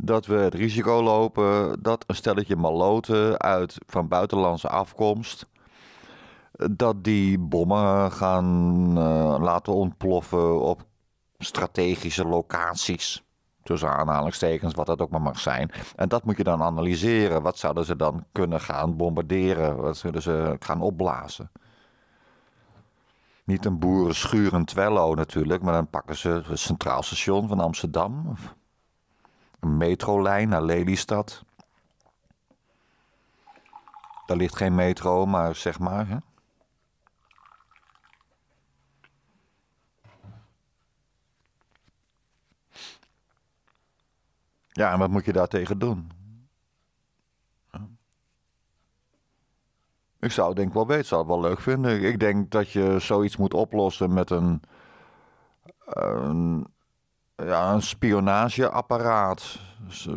dat we het risico lopen dat een stelletje maloten uit van buitenlandse afkomst dat die bommen gaan eh, laten ontploffen op strategische locaties. Tussen aanhalingstekens, wat dat ook maar mag zijn. En dat moet je dan analyseren. Wat zouden ze dan kunnen gaan bombarderen? Wat zullen ze gaan opblazen? Niet een boerenschuur in Twello natuurlijk, maar dan pakken ze het Centraal Station van Amsterdam. Een metrolijn naar Lelystad. Daar ligt geen metro, maar zeg maar. Hè? Ja, en wat moet je daartegen doen? Ik zou het denk wel weten, zou het wel leuk vinden. Ik denk dat je zoiets moet oplossen met een, een ja, een spionageapparaat. Dus, eh,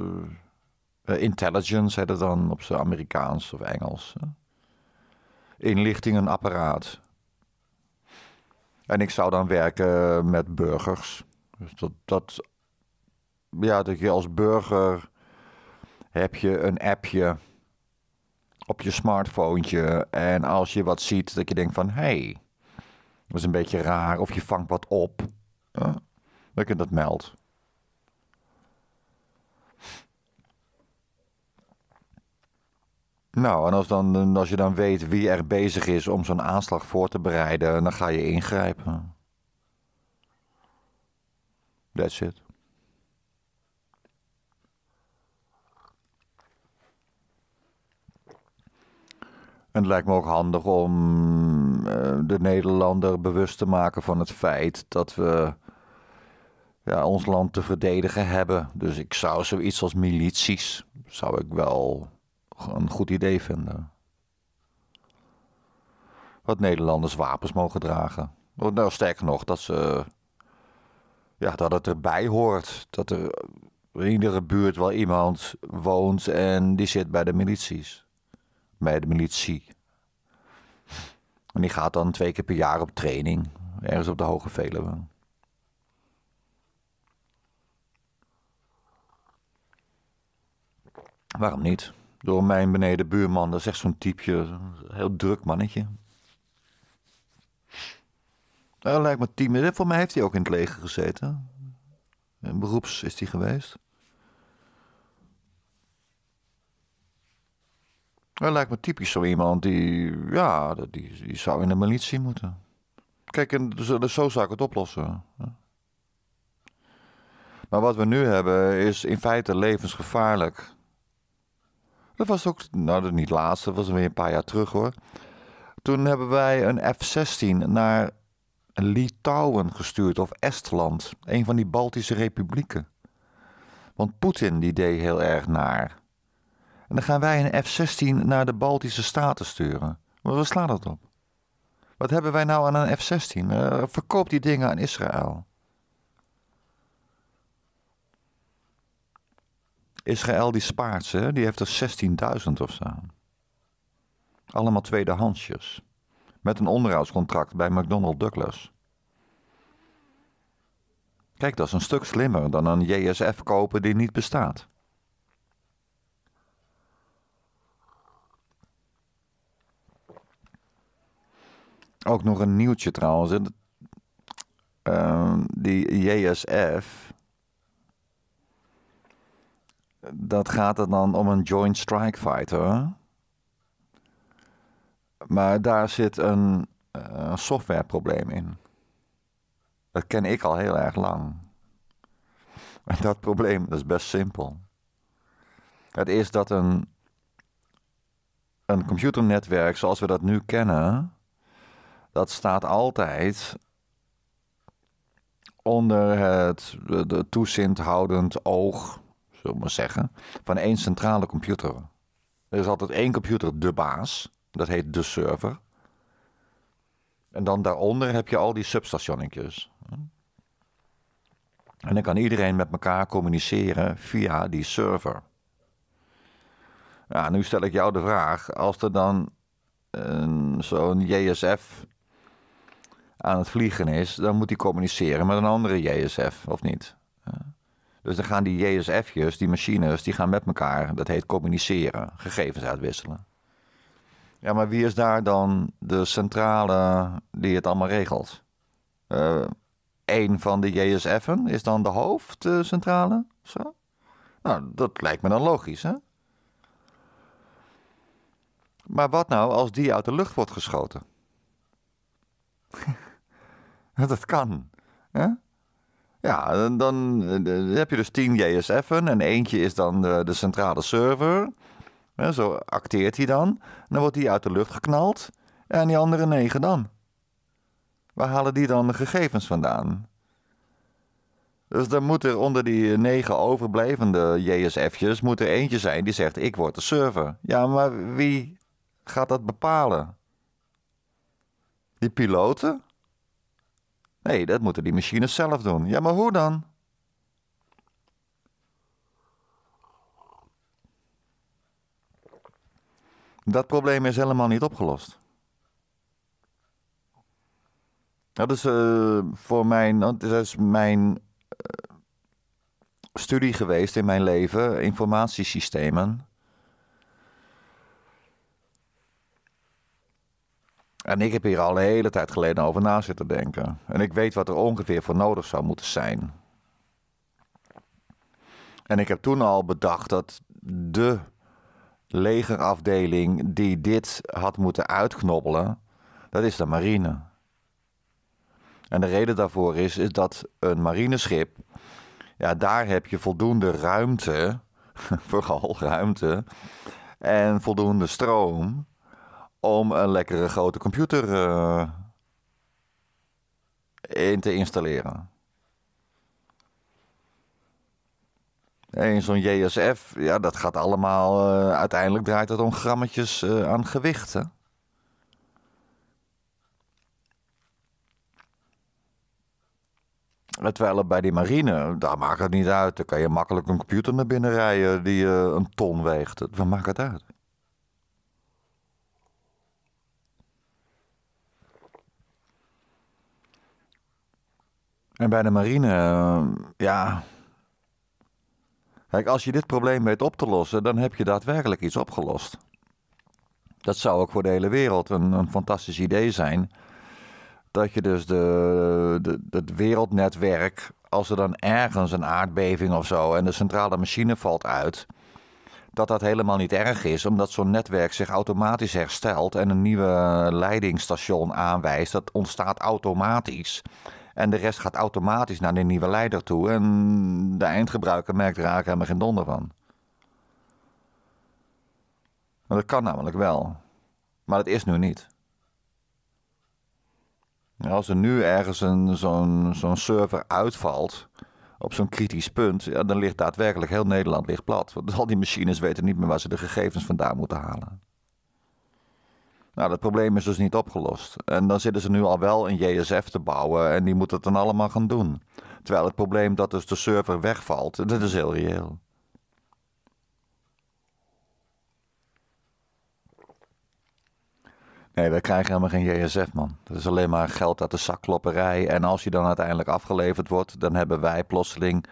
eh, intelligence heet dan op zijn Amerikaans of Engels. Inlichtingenapparaat. En ik zou dan werken met burgers. Dus dat, ja, dat je als burger heb je een appje op je smartphone. En als je wat ziet, dat je denkt van hé, hey, dat is een beetje raar. Of je vangt wat op dat je dat meldt. Nou, en als, dan, als je dan weet wie er bezig is om zo'n aanslag voor te bereiden, dan ga je ingrijpen. That's it. En het lijkt me ook handig om eh, de Nederlander bewust te maken van het feit dat we ja, eh, ons land te verdedigen hebben. Dus ik zou zoiets als milities, zou ik wel een goed idee vinden. Dat Nederlanders wapens mogen dragen. Oh, nou, sterker nog, dat, ze, ja, dat het erbij hoort. Dat er in iedere buurt wel iemand woont en die zit bij de milities. Bij de militie. En die gaat dan twee keer per jaar op training. Ergens op de Hoge Veluwe. Waarom niet? Door mijn beneden buurman, dat is echt zo'n typje, heel druk mannetje. Dat lijkt me team. Voor mij heeft hij ook in het leger gezeten. In beroeps is hij geweest. Dat lijkt me typisch zo iemand die, ja, die, die zou in de militie moeten. Kijk, en zo zou ik het oplossen. Maar wat we nu hebben is in feite levensgevaarlijk. Dat was ook, nou dat niet laatst, dat was weer een paar jaar terug hoor. Toen hebben wij een F-16 naar Litouwen gestuurd of Estland, een van die Baltische republieken. Want Poetin die deed heel erg naar. En dan gaan wij een F-16 naar de Baltische Staten sturen. Maar waar slaat dat op? Wat hebben wij nou aan een F-16? Eh, verkoop die dingen aan Israël. Israël die spaart ze, die heeft er 16.000 of zo. Allemaal tweedehandsjes. Met een onderhoudscontract bij McDonnell Douglas. Kijk, dat is een stuk slimmer dan een JSF kopen die niet bestaat. Ook nog een nieuwtje trouwens. Ehm, die JSF, dat gaat het dan om een Joint Strike Fighter. Maar daar zit eh, een softwareprobleem in. Dat ken ik al heel erg lang. En dat probleem dat is best simpel. Het is dat een, een computernetwerk zoals we dat nu kennen, dat staat altijd onder het de, toezicht oog zullen we maar zeggen, van één centrale computer. Er is altijd één computer, de baas. Dat heet de server. En dan daaronder heb je al die substationnetjes. En dan kan iedereen met elkaar communiceren via die server. Nou, nu stel ik jou de vraag: als er dan eh, zo'n JSF aan het vliegen is, dan moet hij communiceren met een andere JSF, of niet? Dus dan gaan die JSF'jes, die machines, die gaan met elkaar, dat heet communiceren, gegevens uitwisselen. Ja, maar wie is daar dan de centrale die het allemaal regelt? Eén eh, van de JSF'en is dan de hoofdcentrale? Zo? Nou, dat lijkt me dan logisch, hè? Maar wat nou als die uit de lucht wordt geschoten? dat kan. Hè? Ja, dan, eh, dan, heb je dus tien JSF'en en eentje is dan de, de centrale server. zo acteert hij dan. Dan wordt hij uit de lucht geknald. En die andere negen dan? Waar halen die dan de gegevens vandaan? Dus dan moet er onder die negen overblijvende JSF'jes... moet er eentje zijn die zegt, ik word de server. Ja, maar wie gaat dat bepalen? Die piloten? Nee, dat moeten die machines zelf doen. Ja, maar hoe dan? Dat probleem is helemaal niet opgelost. Dat is eh, voor mijn, dat is mijn eh, studie geweest in mijn leven, informatiesystemen. En ik heb hier al een hele tijd geleden over na zitten denken. En ik weet wat er ongeveer voor nodig zou moeten zijn. En ik heb toen al bedacht dat de legerafdeling die dit had moeten uitknobbelen, dat is de marine. En de reden daarvoor is, is dat een marineschip, ja, daar heb je voldoende ruimte, vooral ruimte, en voldoende stroom om een lekkere grote computer eh, in te installeren. En zo'n JSF, ja, dat gaat allemaal. Eh, uiteindelijk draait het om grammetjes eh, aan gewichten. Terwijl bij die marine, daar maakt het niet uit. Dan kan je makkelijk een computer naar binnen rijden die uh, een ton weegt. Wat maakt het uit? En bij de marine, eh, ja. Kijk, als je dit probleem weet op te lossen, dan heb je daadwerkelijk iets opgelost. Dat zou ook voor de hele wereld een, een fantastisch idee zijn. Dat je dus de, de, het wereldnetwerk, als er dan ergens een aardbeving of zo en de centrale machine valt uit, dat dat helemaal niet erg is, omdat zo'n netwerk zich automatisch herstelt en een nieuwe leidingstation aanwijst. Dat ontstaat automatisch. En de rest gaat automatisch naar de nieuwe leider toe. En de eindgebruiker merkt er eigenlijk helemaal geen donder van. Maar dat kan namelijk wel. Maar dat is nu niet. Als er nu ergens zo'n server uitvalt op zo'n kritisch punt, ja, dan ligt daadwerkelijk heel Nederland ligt plat. Want al die machines weten niet meer waar ze de gegevens vandaan moeten halen. Nou, dat probleem is dus niet opgelost. En dan zitten ze nu al wel een JSF te bouwen en die moet het dan allemaal gaan doen. Terwijl het probleem dat dus de server wegvalt, dat is heel reëel. Nee, we krijgen helemaal geen JSF, man. Dat is alleen maar geld uit de zakklopperij. En als je dan uiteindelijk afgeleverd wordt, dan hebben wij plotseling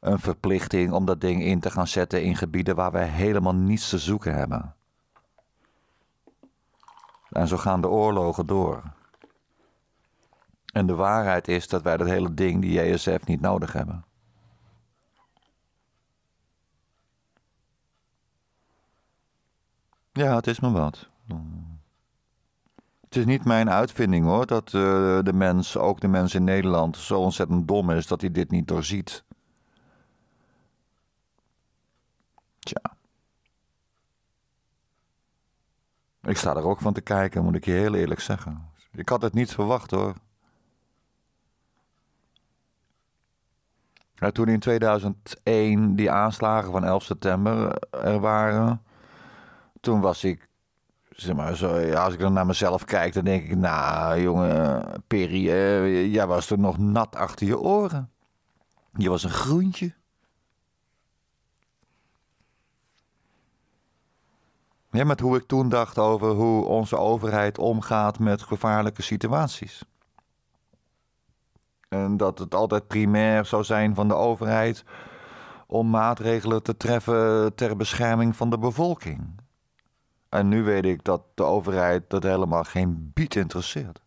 een verplichting om dat ding in te gaan zetten in gebieden waar we helemaal niets te zoeken hebben. En zo gaan de oorlogen door. En de waarheid is dat wij dat hele ding, die JSF, niet nodig hebben. Ja, het is maar wat. Het is niet mijn uitvinding hoor, dat eh, de mens, ook de mens in Nederland, zo ontzettend dom is dat hij dit niet doorziet. Tja. Ik sta er ook van te kijken, moet ik je heel eerlijk zeggen. Ik had het niet verwacht hoor. toen in 2001 die aanslagen van 11 september er waren, toen was ik, zeg maar, zo, als ik dan naar mezelf kijk, dan denk ik, nou jongen, Perry, eh, jij was er nog nat achter je oren. Je was een groentje. Ja, met hoe ik toen dacht over hoe onze overheid omgaat met gevaarlijke situaties. En dat het altijd primair zou zijn van de overheid om maatregelen te treffen ter bescherming van de bevolking. En nu weet ik dat de overheid dat helemaal geen bied interesseert.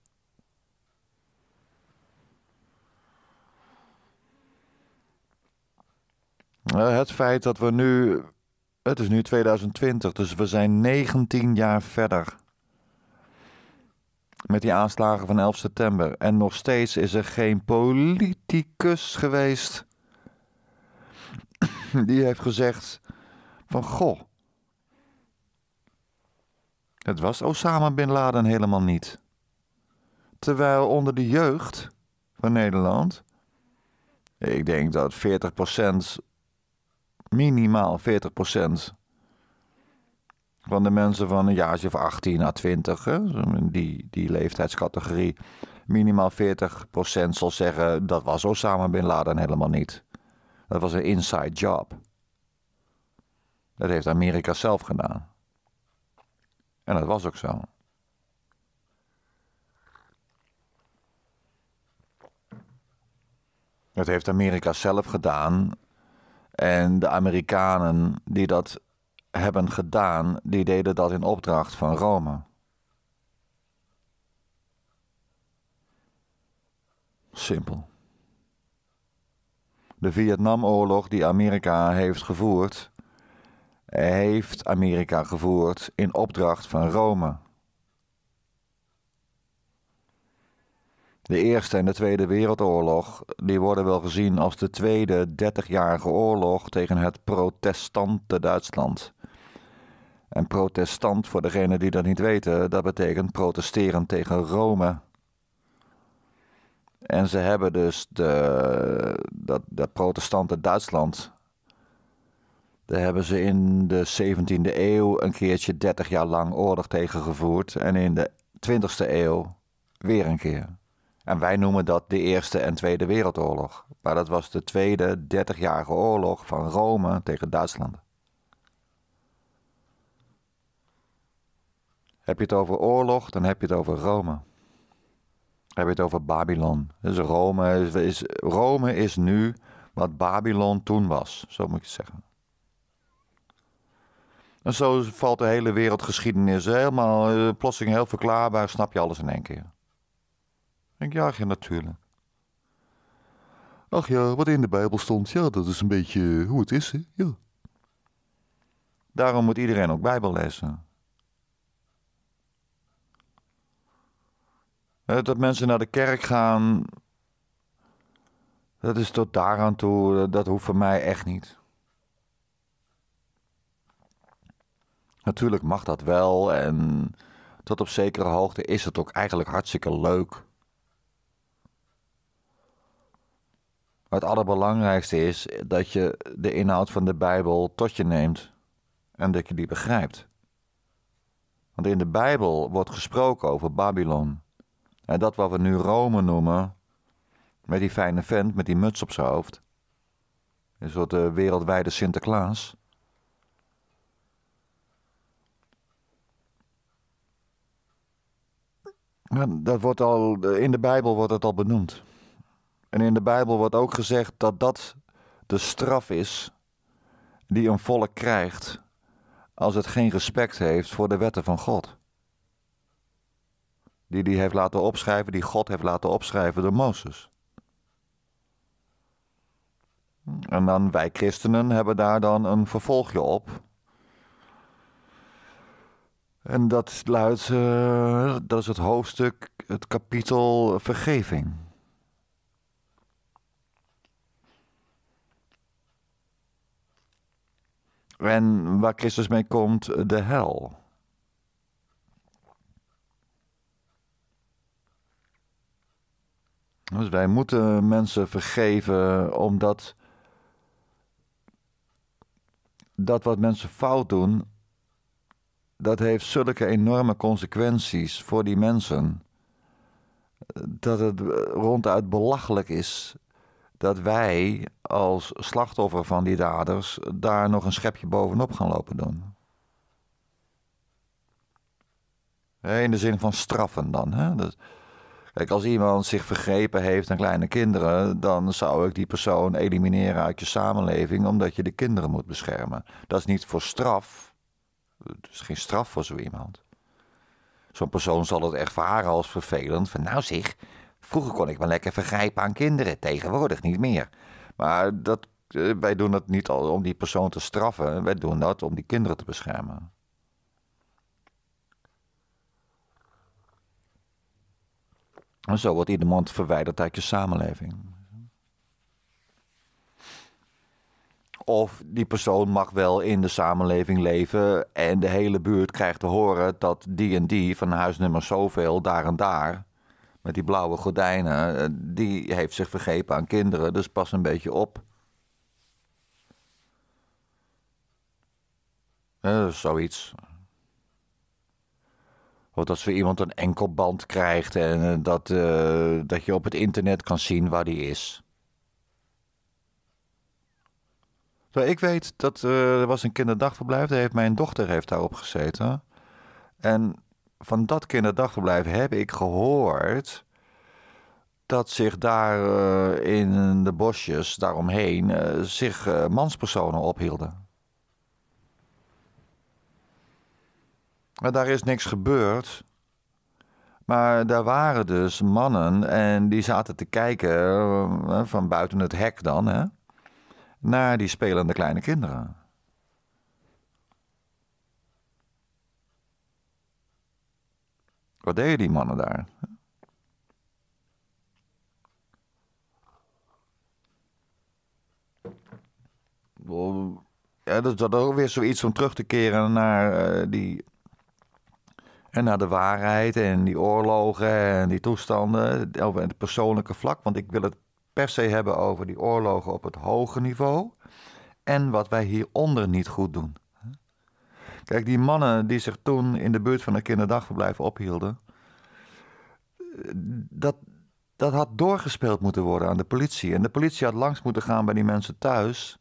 Eh, het feit dat we nu het is nu 2020, dus we zijn 19 jaar verder. Met die aanslagen van 11 september. En nog steeds is er geen politicus geweest die heeft gezegd van goh. Het was Osama bin Laden helemaal niet. Terwijl onder de jeugd van Nederland, ik denk dat 40% minimaal 40% van de mensen van een jaartje of 18 à 20, hè, die, die leeftijdscategorie, minimaal 40% zal zeggen dat was Osama Bin Laden helemaal niet. Dat was een inside job. Dat heeft Amerika zelf gedaan. En dat was ook zo. Dat heeft Amerika zelf gedaan en de Amerikanen die dat hebben gedaan, die deden dat in opdracht van Rome. Simpel. De Vietnamoorlog die Amerika heeft gevoerd, heeft Amerika gevoerd in opdracht van Rome. de Eerste en de Tweede Wereldoorlog, die worden wel gezien als de tweede dertigjarige oorlog tegen het protestante Duitsland. En protestant, voor degenen die dat niet weten, dat betekent protesteren tegen Rome. En ze hebben dus de, dat, dat protestante Duitsland. Daar hebben ze in de 17e eeuw een keertje 30 jaar lang oorlog tegen gevoerd. En in de 20e eeuw weer een keer. En wij noemen dat de Eerste en Tweede Wereldoorlog. Maar dat was de Tweede Dertigjarige Oorlog van Rome tegen Duitsland. Heb je het over oorlog, dan heb je het over Rome. Heb je het over Babylon. Dus Rome is, Rome is nu wat Babylon toen was, zo moet je het zeggen. En zo valt de hele wereldgeschiedenis helemaal, eh, plotseling heel verklaarbaar, snap je alles in één keer. Ik ja, je natuurlijk. Ach ja, wat in de Bijbel stond, ja, dat is een beetje eh, hoe het is, hè? Ja. Daarom moet iedereen ook Bijbel lezen. Dat mensen naar de kerk gaan, dat is tot daaraan toe, dat hoeft voor mij echt niet. Natuurlijk mag dat wel en tot op zekere hoogte is het ook eigenlijk hartstikke leuk. Maar het allerbelangrijkste is dat je de inhoud van de Bijbel tot je neemt en dat je die begrijpt. Want in de Bijbel wordt gesproken over Babylon. En dat wat we nu Rome noemen, met die fijne vent met die muts op zijn hoofd. Een soort eh, wereldwijde Sinterklaas. Dat wordt al, in de Bijbel wordt het al benoemd. En in de Bijbel wordt ook gezegd dat dat de straf is die een volk krijgt als het geen respect heeft voor de wetten van God. Die die heeft laten opschrijven, die God heeft laten opschrijven door Mozes. En dan wij christenen hebben daar dan een vervolgje op. En dat luidt, eh, dat is het hoofdstuk, het kapitel vergeving. En waar Christus mee komt, de hel. Dus wij moeten mensen vergeven omdat dat wat mensen fout doen, dat heeft zulke enorme consequenties voor die mensen. Dat het ronduit belachelijk is dat wij als slachtoffer van die daders daar nog een schepje bovenop gaan lopen doen. In de zin van straffen dan. Hè? Dat, kijk, als iemand zich vergrepen heeft aan kleine kinderen, dan zou ik die persoon elimineren uit je samenleving, omdat je de kinderen moet beschermen. Dat is niet voor straf. Het is geen straf voor zo iemand. Zo'n persoon zal het ervaren als vervelend. Van nou zeg, Vroeger kon ik me lekker vergrijpen aan kinderen, tegenwoordig niet meer. Maar dat, eh, wij doen dat niet om die persoon te straffen, wij doen dat om die kinderen te beschermen. En zo wordt iemand verwijderd uit je samenleving. Of die persoon mag wel in de samenleving leven en de hele buurt krijgt te horen dat die en die van huisnummer zoveel daar en daar met die blauwe gordijnen, eh, die heeft zich vergrepen aan kinderen, dus pas een beetje op. Uh, zoiets. Of dat zo iemand een enkelband krijgt en eh, dat, eh, dat je op het internet kan zien waar die is. ik weet dat er was een kinderdagverblijf, daar heeft mijn dochter heeft daarop gezeten. En van dat kinderdagverblijf heb ik gehoord dat zich daar eh, in de bosjes daaromheen eh, zich eh, manspersonen ophielden. En daar is niks gebeurd. Maar daar waren dus mannen en die zaten te kijken van buiten het hek dan hè, naar die spelende kleine kinderen. Wat deden die mannen daar? Ja, dat, is ook weer zoiets om terug te keren naar eh, die. En naar de waarheid en die oorlogen en die toestanden. En het persoonlijke vlak. Want ik wil het per se hebben over die oorlogen op het hoge niveau. En wat wij hieronder niet goed doen. Kijk, die mannen die zich toen in de buurt van een kinderdagverblijf ophielden. Dat, dat had doorgespeeld moeten worden aan de politie. En de politie had langs moeten gaan bij die mensen thuis.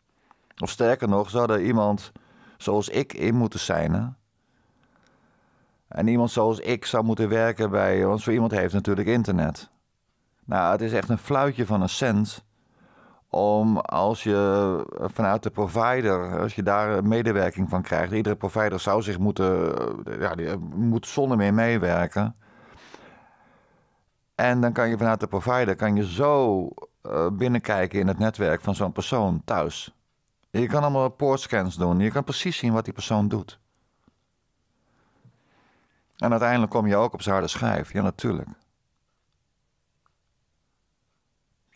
Of sterker nog, zou er iemand zoals ik in moeten zijn. Hè? En iemand zoals ik zou moeten werken bij. Want zo iemand heeft natuurlijk internet. Nou, het is echt een fluitje van een cent om als je eh, vanuit de provider, als je daar medewerking van krijgt, iedere provider zou zich moeten, eh, ja, die eh, moet zonder meer meewerken. En dan kan je vanuit de provider kan je zo binnenkijken in het netwerk van zo'n persoon thuis. Je kan allemaal poortscans doen. Je kan precies zien wat die persoon doet. En uiteindelijk kom je ook op zijn harde schijf. Ja, natuurlijk.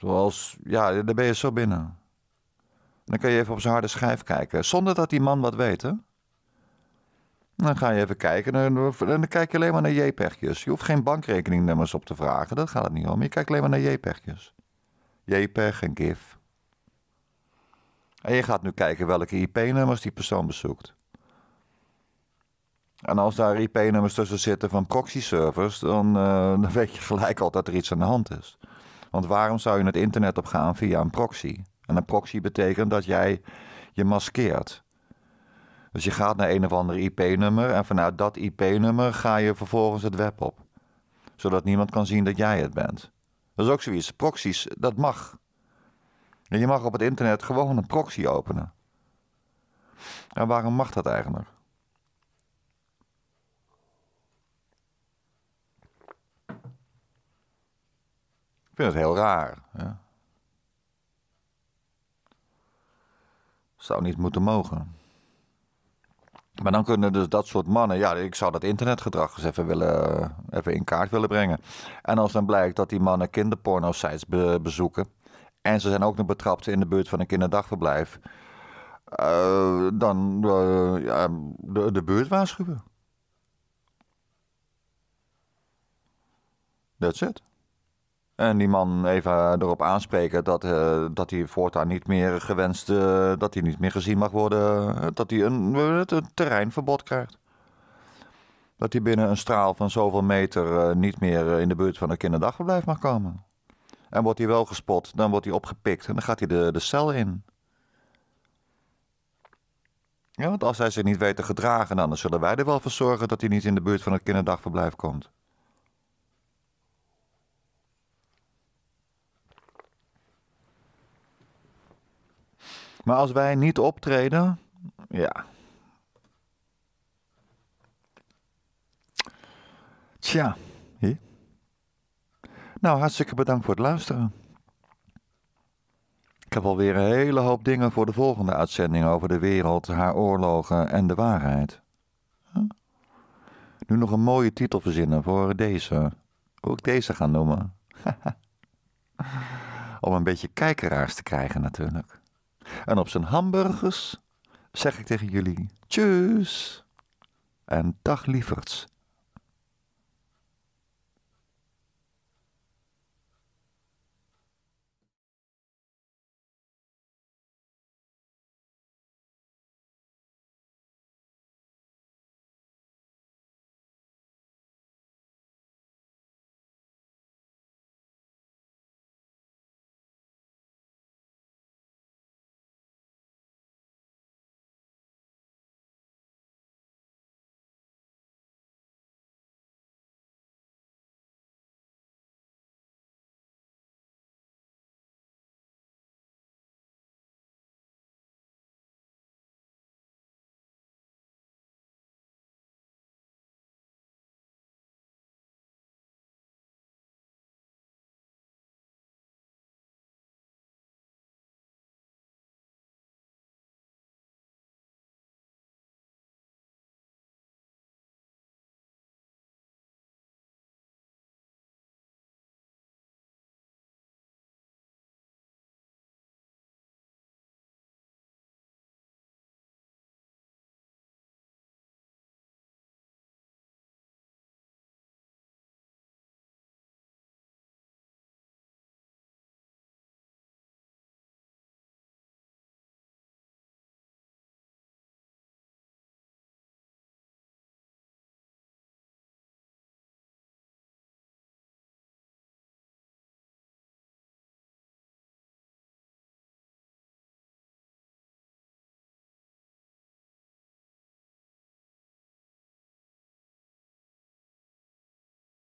Zoals, ja, daar ben je zo binnen. Dan kun je even op zijn harde schijf kijken, zonder dat die man wat weet, hè? Dan ga je even kijken en dan, kijk je alleen maar naar JPEG'jes. Je hoeft geen bankrekeningnummers op te vragen, dat gaat het niet om. Je kijkt alleen maar naar JPEG'jes. JPEG en GIF. En je gaat nu kijken welke IP-nummers die persoon bezoekt. En als daar IP-nummers tussen zitten van proxy-servers, dan, eh, dan weet je gelijk al dat er iets aan de hand is. Want waarom zou je het internet op gaan via een proxy? En een proxy betekent dat jij je maskeert. Dus je gaat naar een of ander IP-nummer en vanuit dat IP-nummer ga je vervolgens het web op. Zodat niemand kan zien dat jij het bent. Dat is ook zoiets. Proxies, dat mag. En je mag op het internet gewoon een proxy openen. En waarom mag dat eigenlijk? Ik vind het heel raar. Zou niet moeten mogen. Maar dan kunnen dus dat soort mannen, ja, ik zou dat internetgedrag eens even, willen, eh, even in kaart willen brengen. En als dan blijkt dat die mannen kinderporno-sites bezoeken. en ze zijn ook nog betrapt in de buurt van een kinderdagverblijf. Eh, dan eh, ja, de, de buurt waarschuwen. That's it. En die man even erop aanspreken dat, eh, dat hij voortaan niet meer gewenst, uh, dat hij niet meer gezien mag worden, dat hij een, een terreinverbod krijgt. Dat hij binnen een straal van zoveel meter eh, niet meer in de buurt van een kinderdagverblijf mag komen. En wordt hij wel gespot, dan wordt hij opgepikt en dan gaat hij de, de cel in. Ja, want als hij zich niet weet te gedragen, dan zullen wij er wel voor zorgen dat hij niet in de buurt van het kinderdagverblijf komt. Maar als wij niet optreden, ja. Tja. Nou, hartstikke bedankt voor het luisteren. Ik heb alweer een hele hoop dingen voor de volgende uitzending over de wereld, haar oorlogen en de waarheid. Nu nog een mooie titel verzinnen voor deze. Hoe ik deze gaan noemen. Om een beetje kijkeraars te krijgen natuurlijk. En op zijn hamburgers zeg ik tegen jullie: tjus en dag lieverds.